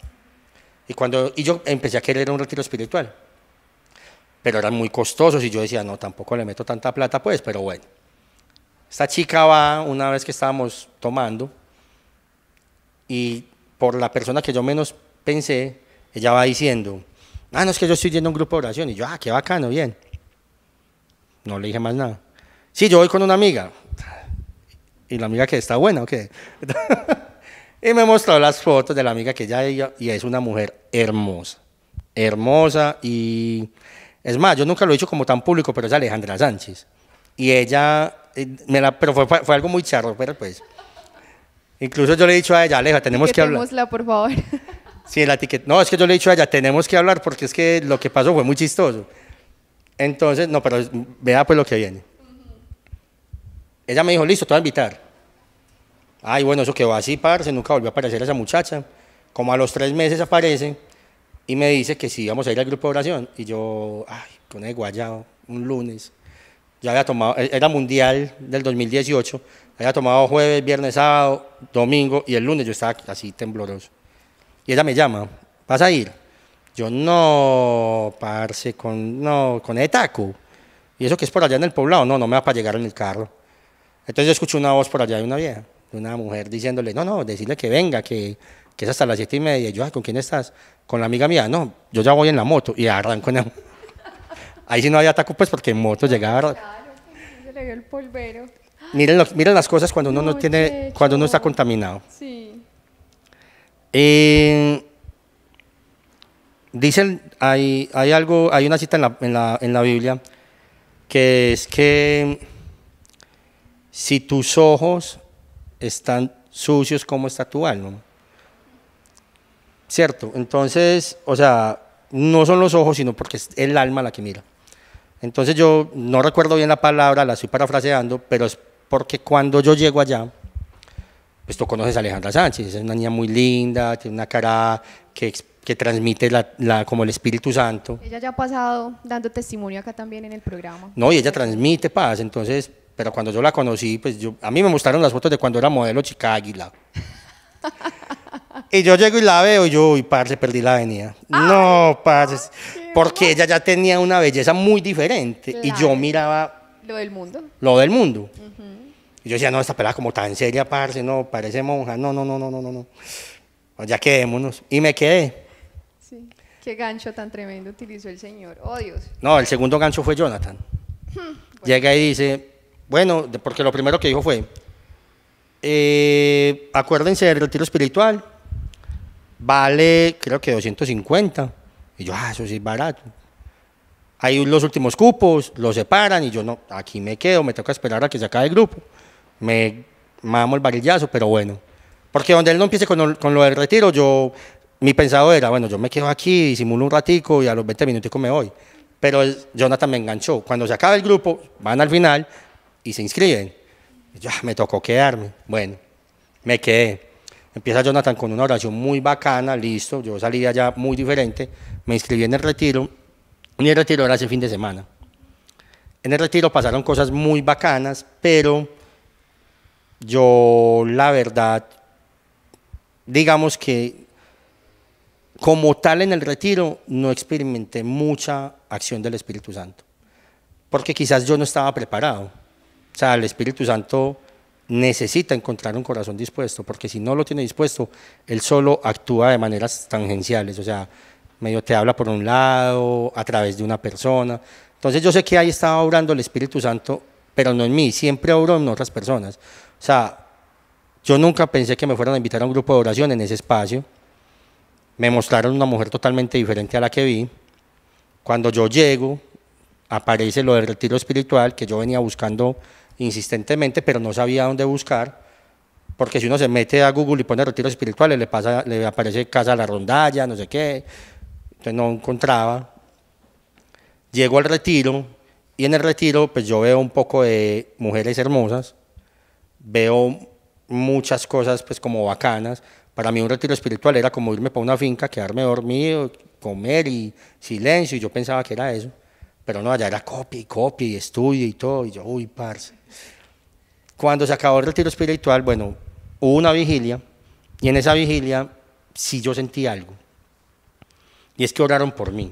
Y, cuando, y yo empecé a querer un retiro espiritual. Pero eran muy costosos y yo decía, no, tampoco le meto tanta plata, pues, pero bueno. Esta chica va, una vez que estábamos tomando, y por la persona que yo menos pensé, ella va diciendo, ah, no, es que yo estoy yendo a un grupo de oración. Y yo, ah, qué bacano, bien. No le dije más nada. Sí, yo voy con una amiga. Y la amiga que está buena, ¿o qué? y me mostró las fotos de la amiga que ya ella, y es una mujer hermosa. Hermosa y... Es más, yo nunca lo he dicho como tan público, pero es Alejandra Sánchez. Y ella, eh, me la, pero fue, fue algo muy charro, pero pues... Incluso yo le he dicho a ella, Aleja, tenemos que hablar. por favor. Sí, la etiqueta. No, es que yo le he dicho a ella, tenemos que hablar porque es que lo que pasó fue muy chistoso. Entonces, no, pero vea pues lo que viene. Ella me dijo, listo, te voy a invitar. Ay, bueno, eso quedó así, parce, nunca volvió a aparecer esa muchacha. Como a los tres meses aparece y me dice que sí, vamos a ir al grupo de oración. Y yo, ay, con el guayado, un lunes. Ya había tomado, e, era mundial del 2018, había tomado jueves, viernes, sábado, domingo y el lunes yo estaba así tembloroso. Y ella me llama, ¿vas a ir? Yo, no, parce, con, no, con el taco. Y eso que es por allá en el poblado, no, no me va para llegar en el carro. Entonces yo escucho una voz por allá de una vieja, de una mujer diciéndole, no, no, decirle que venga, que, es hasta las siete y media. yo, ¿con quién estás? Con la amiga mía, no, yo ya voy en la moto y arranco en la Ahí si no había ataco pues, porque en moto llegaba. Claro, se le dio el polvero. Miren, miren, las cosas cuando uno tiene, cuando uno está contaminado. Sí. Eh, dicen, hay, hay algo, hay una cita en la Biblia que es que si tus ojos están sucios, ¿cómo está tu alma? ¿Cierto? Entonces, o sea, no son los ojos, sino porque es el alma la que mira. Entonces yo no recuerdo bien la palabra, la estoy parafraseando, pero es porque cuando yo llego allá, pues tú conoces a Alejandra Sánchez, es una niña muy linda, tiene una cara que, que transmite la, la, como el Espíritu Santo. Ella ya ha pasado dando testimonio acá también en el programa. No, y ella transmite paz, entonces pero cuando yo la conocí, pues yo, a mí me mostraron las fotos de cuando era modelo chica águila. y yo llego y la veo y yo, uy, parce, perdí la avenida. no, parce, porque ella ya tenía una belleza muy diferente y yo miraba... Lo del mundo. Lo del mundo. yo decía, no, esta pelada como tan seria, parce, no, parece monja, no, no, no, no, no, no. Pues ya quedémonos. Y me quedé. Sí. Qué gancho tan tremendo utilizó el señor. Oh, Dios. No, el segundo gancho fue Jonathan. Hmm, Llega y dice, bueno, porque lo primero que dijo fue, eh, acuérdense del retiro espiritual, vale creo que 250. Y yo, ah, eso sí es barato. Hay los últimos cupos, los separan y yo no, aquí me quedo, me toca esperar a que se acabe el grupo. Me mamo el varillazo, pero bueno. Porque donde él no empiece con, lo, del retiro, yo, mi pensado era, bueno, yo me quedo aquí, disimulo un ratico y a los 20 minutos me voy. Pero Jonathan me enganchó. Cuando se acaba el grupo, van al final, y se inscriben. ya ah, me tocó quedarme. Bueno, me quedé. Empieza Jonathan con una oración muy bacana, listo. Yo salí ya allá muy diferente. Me inscribí en el retiro. Y el retiro era ese fin de semana. En el retiro pasaron cosas muy bacanas, pero yo la verdad, digamos que como tal en el retiro no experimenté mucha acción del Espíritu Santo, porque quizás yo no estaba preparado. O sea, el Espíritu Santo necesita encontrar un corazón dispuesto, porque si no lo tiene dispuesto, él solo actúa de maneras tangenciales, o sea, medio te habla por un lado, a través de una persona. Entonces yo sé que ahí estaba orando el Espíritu Santo, pero no en mí, siempre oro en otras personas. O sea, yo nunca pensé que me fueran a invitar a un grupo de oración en ese espacio. Me mostraron una mujer totalmente diferente a la que vi. Cuando yo llego, aparece lo del retiro espiritual que yo venía buscando insistentemente, pero no sabía dónde buscar, porque si uno se mete a Google y pone retiros espirituales, le, pasa, le aparece Casa de la Rondalla, no sé qué, entonces no encontraba. Llego al retiro y en el retiro pues yo veo un poco de mujeres hermosas, veo muchas cosas pues como bacanas. Para mí un retiro espiritual era como irme para una finca, quedarme dormido, comer y silencio, y yo pensaba que era eso. Pero no, allá era copia y copia y estudio y todo, y yo, uy, parce. Cuando se acabó el retiro espiritual, bueno, hubo una vigilia y en esa vigilia sí yo sentí algo. Y es que oraron por mí.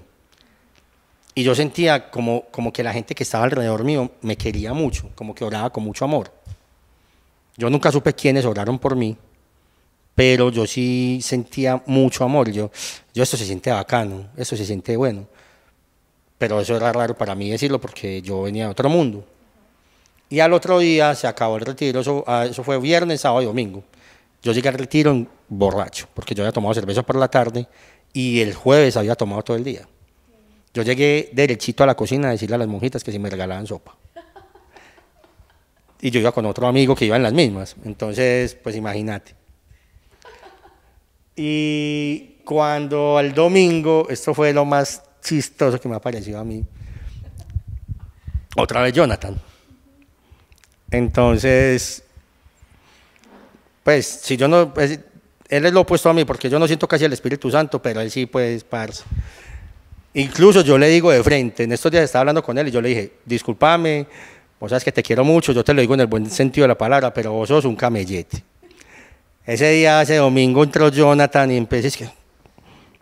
Y yo sentía como, como que la gente que estaba alrededor mío me quería mucho, como que oraba con mucho amor. Yo nunca supe quiénes oraron por mí, pero yo sí sentía mucho amor. Yo, yo esto se siente bacano, esto se siente bueno. Pero eso era raro para mí decirlo porque yo venía de otro mundo. Y al otro día se acabó el retiro, ah, eso, fue viernes, sábado y domingo. Yo llegué al retiro borracho, porque yo había tomado cerveza por la tarde y el jueves había tomado todo el día. Yo llegué derechito a la cocina a decirle a las monjitas que si me regalaban sopa. Y yo iba con otro amigo que iba en las mismas. Entonces, pues imagínate. Y cuando al domingo, esto fue lo más chistoso que me ha parecido a mí. Otra vez Jonathan. Entonces, pues si yo no, pues, él es lo opuesto a mí, porque yo no siento casi el Espíritu Santo, pero él sí, pues, parce. Incluso yo le digo de frente, en estos días estaba hablando con él y yo le dije, discúlpame, vos sabes que te quiero mucho, yo te lo digo en el buen sentido de la palabra, pero vos sos un camellete. Ese día, ese domingo, entró Jonathan y empecé, es que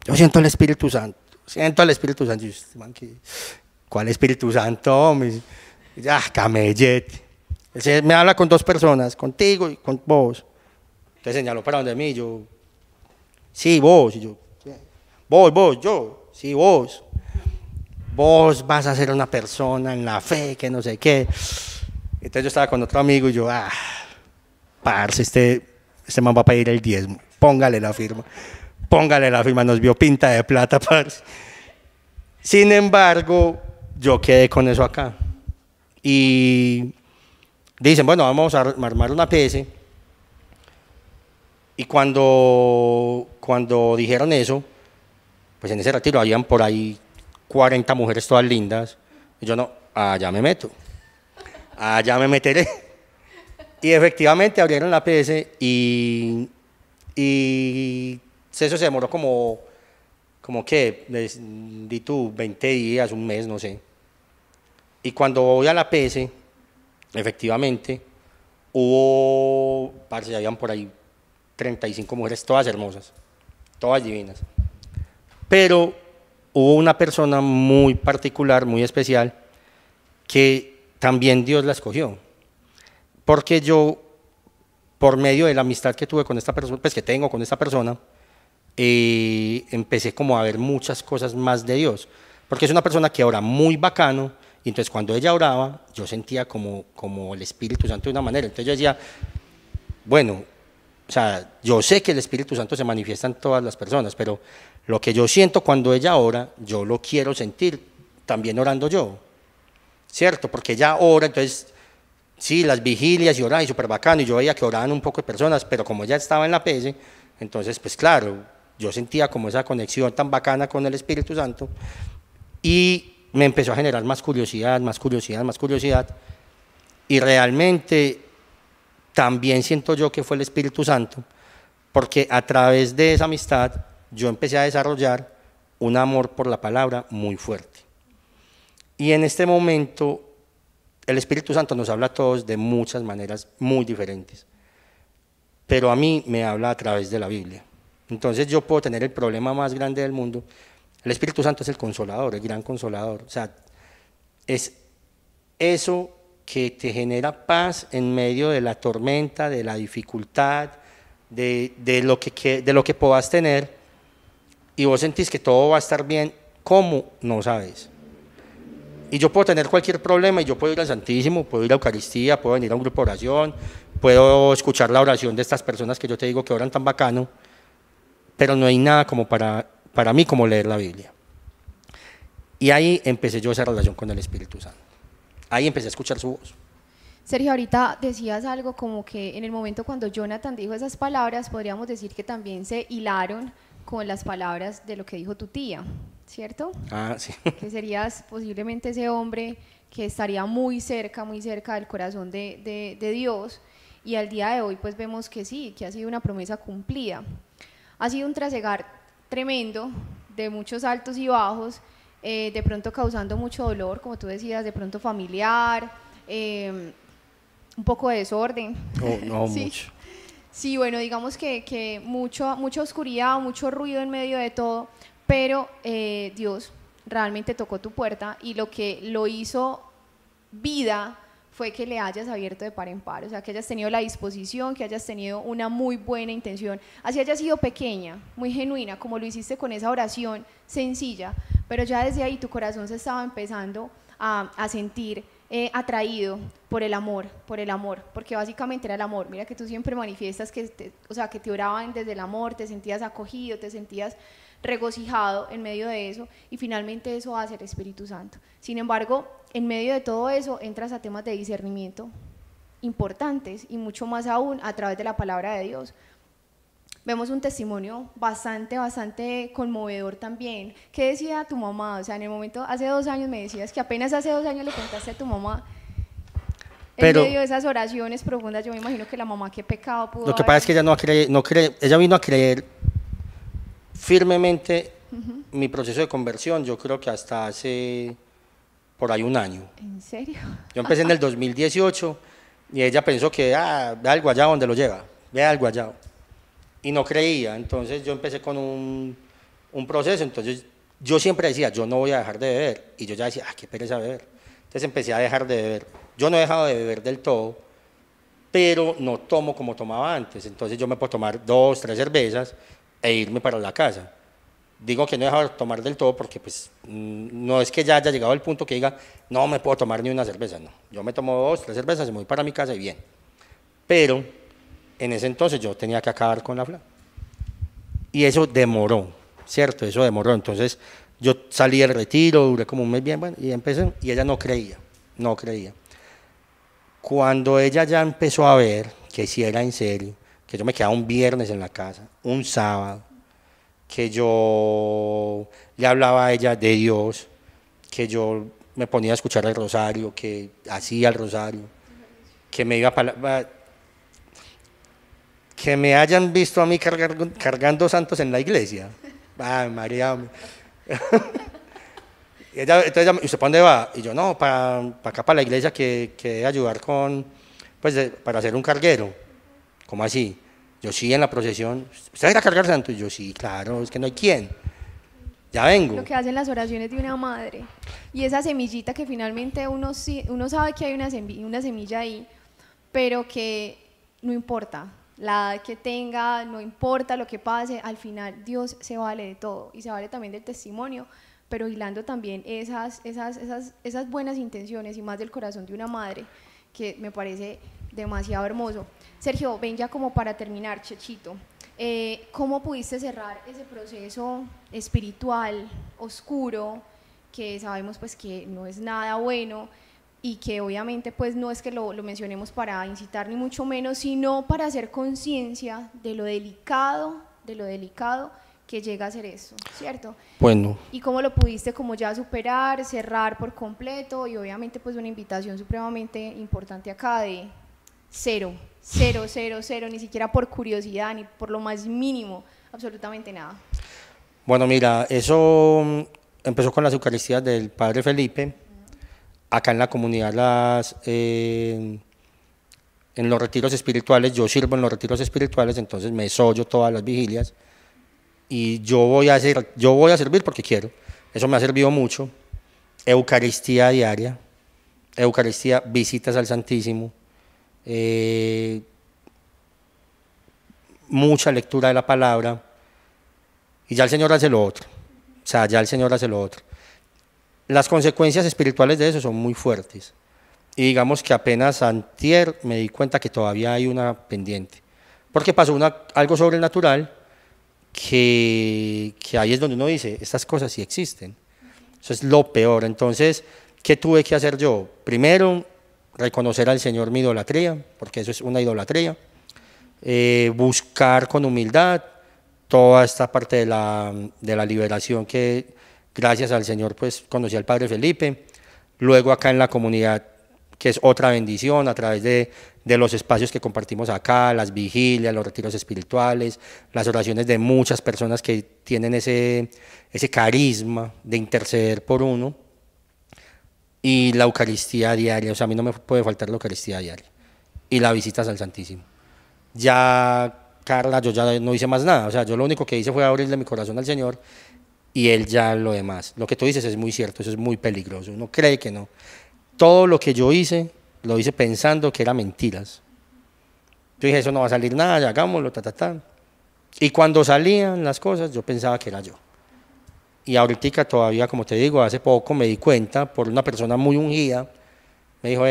yo siento el Espíritu Santo, siento el Espíritu Santo. Este ¿Cuál Espíritu Santo? Ah, camellete. Él me habla con dos personas, contigo y con vos. Te señaló para donde mí, yo, sí, vos, y yo, vos, vos, yo, sí, vos. Vos vas a ser una persona en la fe, que no sé qué. Entonces yo estaba con otro amigo y yo, ah, parce, este, este man va a pedir el diezmo, póngale la firma, póngale la firma, nos vio pinta de plata, parce. Sin embargo, yo quedé con eso acá. Y dicen, bueno, vamos a armar una PS. Y cuando, cuando dijeron eso, pues en ese retiro habían por ahí 40 mujeres todas lindas. Y yo no, allá me meto. Allá me meteré. Y efectivamente abrieron la PS y, y eso se demoró como, como que, pues, di tú, 20 días, un mes, no sé. Y cuando voy a la PS, Efectivamente, hubo, parce, habían por ahí 35 mujeres, todas hermosas, todas divinas. Pero hubo una persona muy particular, muy especial, que también Dios la escogió. Porque yo, por medio de la amistad que tuve con esta persona, pues que tengo con esta persona, eh, empecé como a ver muchas cosas más de Dios. Porque es una persona que ahora muy bacano, entonces cuando ella oraba, yo sentía como, como el Espíritu Santo de una manera. Entonces yo decía, bueno, o sea, yo sé que el Espíritu Santo se manifiesta en todas las personas, pero lo que yo siento cuando ella ora, yo lo quiero sentir también orando yo. ¿Cierto? Porque ella ora, entonces, sí, las vigilias y orar y súper bacano, y yo veía que oraban un poco de personas, pero como ella estaba en la PS entonces, pues claro, yo sentía como esa conexión tan bacana con el Espíritu Santo. Y me empezó a generar más curiosidad, más curiosidad, más curiosidad. Y realmente también siento yo que fue el Espíritu Santo, porque a través de esa amistad yo empecé a desarrollar un amor por la palabra muy fuerte. Y en este momento el Espíritu Santo nos habla a todos de muchas maneras muy diferentes, pero a mí me habla a través de la Biblia. Entonces yo puedo tener el problema más grande del mundo, el Espíritu Santo es el consolador, el gran consolador. O sea, es eso que te genera paz en medio de la tormenta, de la dificultad, de, lo, que, de lo que puedas tener, y vos sentís que todo va a estar bien, ¿cómo? No sabes. Y yo puedo tener cualquier problema y yo puedo ir al Santísimo, puedo ir a Eucaristía, puedo venir a un grupo de oración, puedo escuchar la oración de estas personas que yo te digo que oran tan bacano, pero no hay nada como para para mí como leer la Biblia. Y ahí empecé yo esa relación con el Espíritu Santo. Ahí empecé a escuchar su voz. Sergio, ahorita decías algo como que en el momento cuando Jonathan dijo esas palabras, podríamos decir que también se hilaron con las palabras de lo que dijo tu tía, ¿cierto? Ah, sí. Que serías posiblemente ese hombre que estaría muy cerca, muy cerca del corazón de, de, de Dios. Y al día de hoy, pues vemos que sí, que ha sido una promesa cumplida. Ha sido un trasegar tremendo, de muchos altos y bajos, eh, de pronto causando mucho dolor, como tú decías, de pronto familiar, em, un poco de desorden. Oh, no, no sí. mucho. Sí, bueno, digamos que, mucho, mucha oscuridad, mucho ruido en medio de todo, pero eh, Dios realmente tocó tu puerta y lo que lo hizo vida fue que le hayas abierto de par en par, o sea, que hayas tenido la disposición, que hayas tenido una muy buena intención, así haya sido pequeña, muy genuina, como lo hiciste con esa oración sencilla, pero ya desde ahí tu corazón se estaba empezando a, sentir eh, atraído por el amor, por el amor, porque básicamente era el amor. Mira que tú siempre manifiestas que te, o sea, que te oraban desde el amor, te sentías acogido, te sentías regocijado en medio de eso y finalmente eso hace a Espíritu Santo. Sin embargo, en medio de todo eso entras a temas de discernimiento importantes y mucho más aún a través de la palabra de Dios. Vemos un testimonio bastante, bastante conmovedor también. ¿Qué decía tu mamá? O sea, en el momento, hace dos años me decías que apenas hace dos años le contaste a tu mamá en medio de esas oraciones profundas, yo me imagino que la mamá qué pecado pudo. Lo que pasa es que ella no cree, no cree, ella vino a creer firmemente mi proceso de conversión. Yo creo que hasta hace por ahí un año. ¿En serio? Yo empecé en el 2018 y ella pensó que, ah, vea algo allá donde lo lleva, ve algo allá Y no creía, entonces yo empecé con un, un proceso, entonces yo siempre decía, yo no voy a dejar de beber. Y yo ya decía, ah, qué pereza beber. Entonces empecé a dejar de beber. Yo no he dejado de beber del todo, pero no tomo como tomaba antes. Entonces yo me puedo tomar dos, tres cervezas e irme para la casa digo que no dejo de tomar del todo porque pues mm, no es que ya haya llegado el punto que diga, no me puedo tomar ni una cerveza, no. Yo me tomo dos, tres cervezas y me voy para mi casa y bien. Pero en ese entonces yo tenía que acabar con la fla. Y eso demoró, ¿cierto? Eso demoró. Entonces yo salí del retiro, duré como un mes bien, bueno, y empecé, y ella no creía, no creía. Cuando ella ya empezó a ver que si era en serio, que yo me quedaba un viernes en la casa, un sábado, que yo le hablaba a ella de Dios, que yo me ponía a escuchar el rosario, que hacía el rosario, que me iba a... Que me hayan visto a mí cargando santos en la iglesia. Ay, María. y entonces ¿usted para dónde va? Y yo, no, para, acá, para la iglesia, que, ayudar con, pues, para hacer un carguero. ¿Cómo así? Yo sí, en la procesión. ¿Usted va a cargar santo? yo sí, claro, es que no hay quien. Ya vengo. Lo que hacen las oraciones de una madre. Y esa semillita que finalmente uno, uno sabe que hay una semilla, una semilla ahí, pero que no importa. La edad que tenga, no importa lo que pase, al final Dios se vale de todo y se vale también del testimonio, pero hilando también esas, esas, esas, esas buenas intenciones y más del corazón de una madre, que me parece demasiado hermoso. Sergio, ven ya como para terminar, Chechito. Eh, ¿Cómo pudiste cerrar ese proceso espiritual, oscuro, que sabemos pues que no es nada bueno y que obviamente pues no es que lo, mencionemos para incitar ni mucho menos, sino para hacer conciencia de lo delicado, de lo delicado que llega a ser eso, ¿cierto? Bueno. ¿Y cómo lo pudiste como ya superar, cerrar por completo? Y obviamente pues una invitación supremamente importante acá de Cero, cero, cero, cero, ni siquiera por curiosidad, ni por lo más mínimo, absolutamente nada. Bueno, mira, eso mm, empezó con las Eucaristías del Padre Felipe. Acá en la comunidad, las, eh, en los retiros espirituales, yo sirvo en los retiros espirituales, entonces me sollo todas las vigilias y yo voy a, hacer, yo voy a servir porque quiero. Eso me ha servido mucho. Eucaristía diaria, Eucaristía, visitas al Santísimo, eh, mucha lectura de la palabra, y ya el Señor hace lo otro. O sea, ya el Señor hace lo otro. Las consecuencias espirituales de eso son muy fuertes. Y digamos que apenas antier me di cuenta que todavía hay una pendiente. Porque pasó una, algo sobrenatural que, que ahí es donde uno dice, estas cosas sí existen. Eso es lo peor. Entonces, ¿qué tuve que hacer yo? Primero, reconocer al Señor mi idolatría, porque eso es una idolatría, eh, buscar con humildad toda esta parte de la, liberación que gracias al Señor pues conocí al Padre Felipe, luego acá en la comunidad que es otra bendición a través de, los espacios que compartimos acá, las vigilias, los retiros espirituales, las oraciones de muchas personas que tienen ese, ese carisma de interceder por uno y la Eucaristía diaria, o sea, a mí no me puede faltar la Eucaristía diaria y la visita al Santísimo. Ya Carla, yo ya no hice más nada, o sea, yo lo único que hice fue abrirle mi corazón al Señor y Él ya lo demás. Lo que tú dices es muy cierto, eso es muy peligroso, uno cree que no. Todo lo que yo hice, lo hice pensando que eran mentiras. Yo dije, eso no va a salir nada, ya hagámoslo, ta, ta, ta. Y cuando salían las cosas, yo pensaba que era yo. Y ahorita todavía, como te digo, hace poco me di cuenta por una persona muy ungida, me dijo,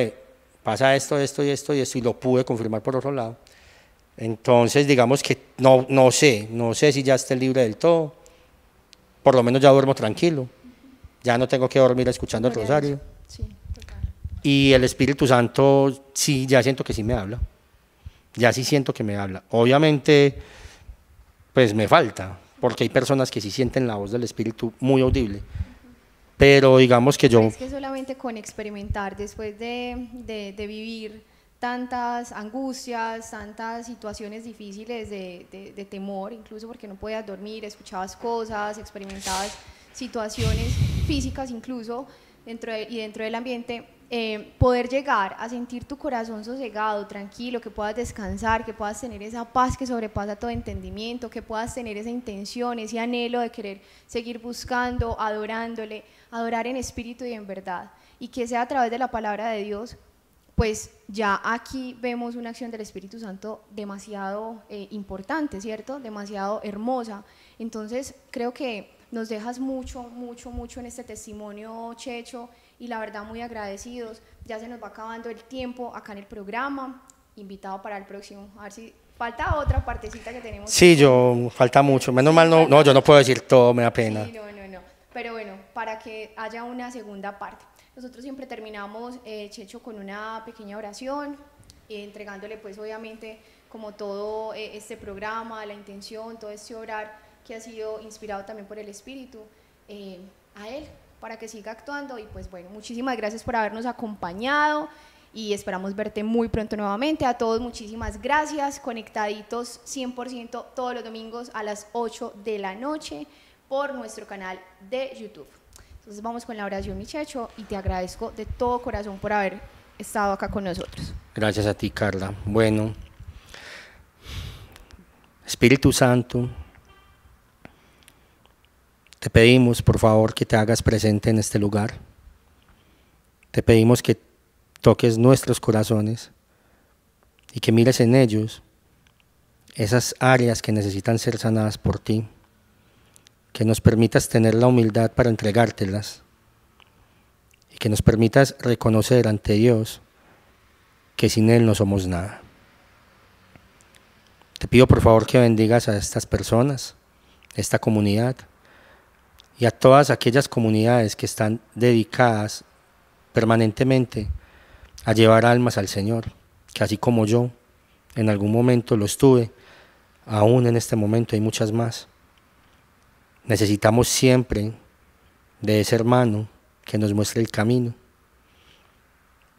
pasa esto, esto y esto y esto, y lo pude confirmar por otro lado. Entonces, digamos que no, no sé, no sé si ya esté libre del todo. Por lo menos ya duermo tranquilo. Ya no tengo que dormir escuchando el rosario. y el Espíritu Santo, sí, ya siento que sí me habla. Ya sí siento que me habla. Obviamente, pues me falta, porque hay personas que sí sienten la voz del Espíritu muy audible. Pero digamos que yo... Es que solamente con experimentar, después de, de, vivir tantas angustias, tantas situaciones difíciles de, de, de, temor, incluso porque no podías dormir, escuchabas cosas, experimentabas situaciones físicas incluso dentro y dentro del ambiente, eh, poder llegar a sentir tu corazón sosegado, tranquilo, que puedas descansar, que puedas tener esa paz que sobrepasa todo entendimiento, que puedas tener esa intención, ese anhelo de querer seguir buscando, adorándole, adorar en espíritu y en verdad, y que sea a través de la palabra de Dios pues ya aquí vemos una acción del Espíritu Santo demasiado eh, importante, ¿cierto? Demasiado hermosa. Entonces, creo que nos dejas mucho, mucho, mucho en este testimonio, Checho, y la verdad muy agradecidos. Ya se nos va acabando el tiempo acá en el programa, invitado para el próximo. A ver si falta otra partecita que tenemos. Sí, yo, falta mucho. Menos mal, no, no, yo no puedo decir todo, me da pena. Sí, no, no, no. Pero bueno, para que haya una segunda parte. Nosotros siempre terminamos, eh, Checho, con una pequeña oración, eh, entregándole pues obviamente como todo eh, este programa, la intención, todo este orar que ha sido inspirado también por el Espíritu, eh, a Él, para que siga actuando y pues bueno, muchísimas gracias por habernos acompañado y esperamos verte muy pronto nuevamente. A todos muchísimas gracias, conectaditos 100% todos los domingos a las 8 de la noche por nuestro canal de YouTube. Entonces vamos con la oración, michecho y te agradezco de todo corazón por haber estado acá con nosotros. Gracias a ti, Carla. Bueno, Espíritu Santo, te pedimos, por favor, que te hagas presente en este lugar. Te pedimos que toques nuestros corazones y que mires en ellos esas áreas que necesitan ser sanadas por ti, que nos permitas tener la humildad para entregártelas y que nos permitas reconocer ante Dios que sin Él no somos nada. Te pido por favor que bendigas a estas personas, esta comunidad, y a todas aquellas comunidades que están dedicadas permanentemente a llevar almas al Señor, que así como yo en algún momento lo estuve, aún en este momento hay muchas más. Necesitamos siempre de ese hermano que nos muestre el camino.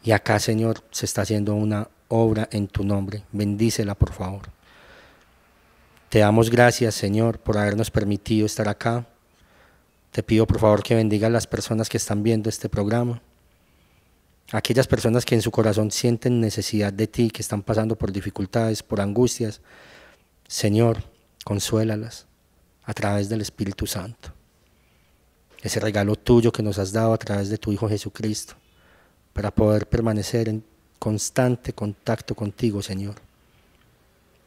Y acá, Señor, se está haciendo una obra en tu nombre. Bendícela, por favor. Te damos gracias, Señor, por habernos permitido estar acá te pido por favor que bendiga a las personas que están viendo este programa, aquellas personas que en su corazón sienten necesidad de ti, que están pasando por dificultades, por angustias. Señor, consuélalas a través del Espíritu Santo. Ese regalo tuyo que nos has dado a través de tu Hijo Jesucristo, para poder permanecer en constante contacto contigo, Señor.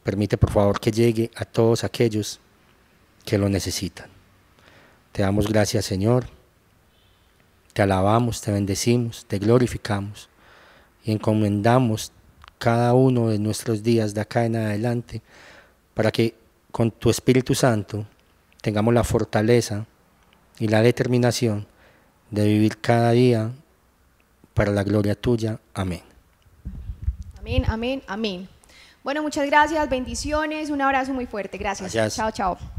Permite, por favor, que llegue a todos aquellos que lo necesitan. Te damos gracias, Señor. Te alabamos, te bendecimos, te glorificamos y encomendamos cada uno de nuestros días de acá en adelante para que con tu Espíritu Santo tengamos la fortaleza y la determinación de vivir cada día para la gloria tuya. Amén. Amén, amén, amén. Bueno, muchas gracias, bendiciones, un abrazo muy fuerte. Gracias. Chao, chao.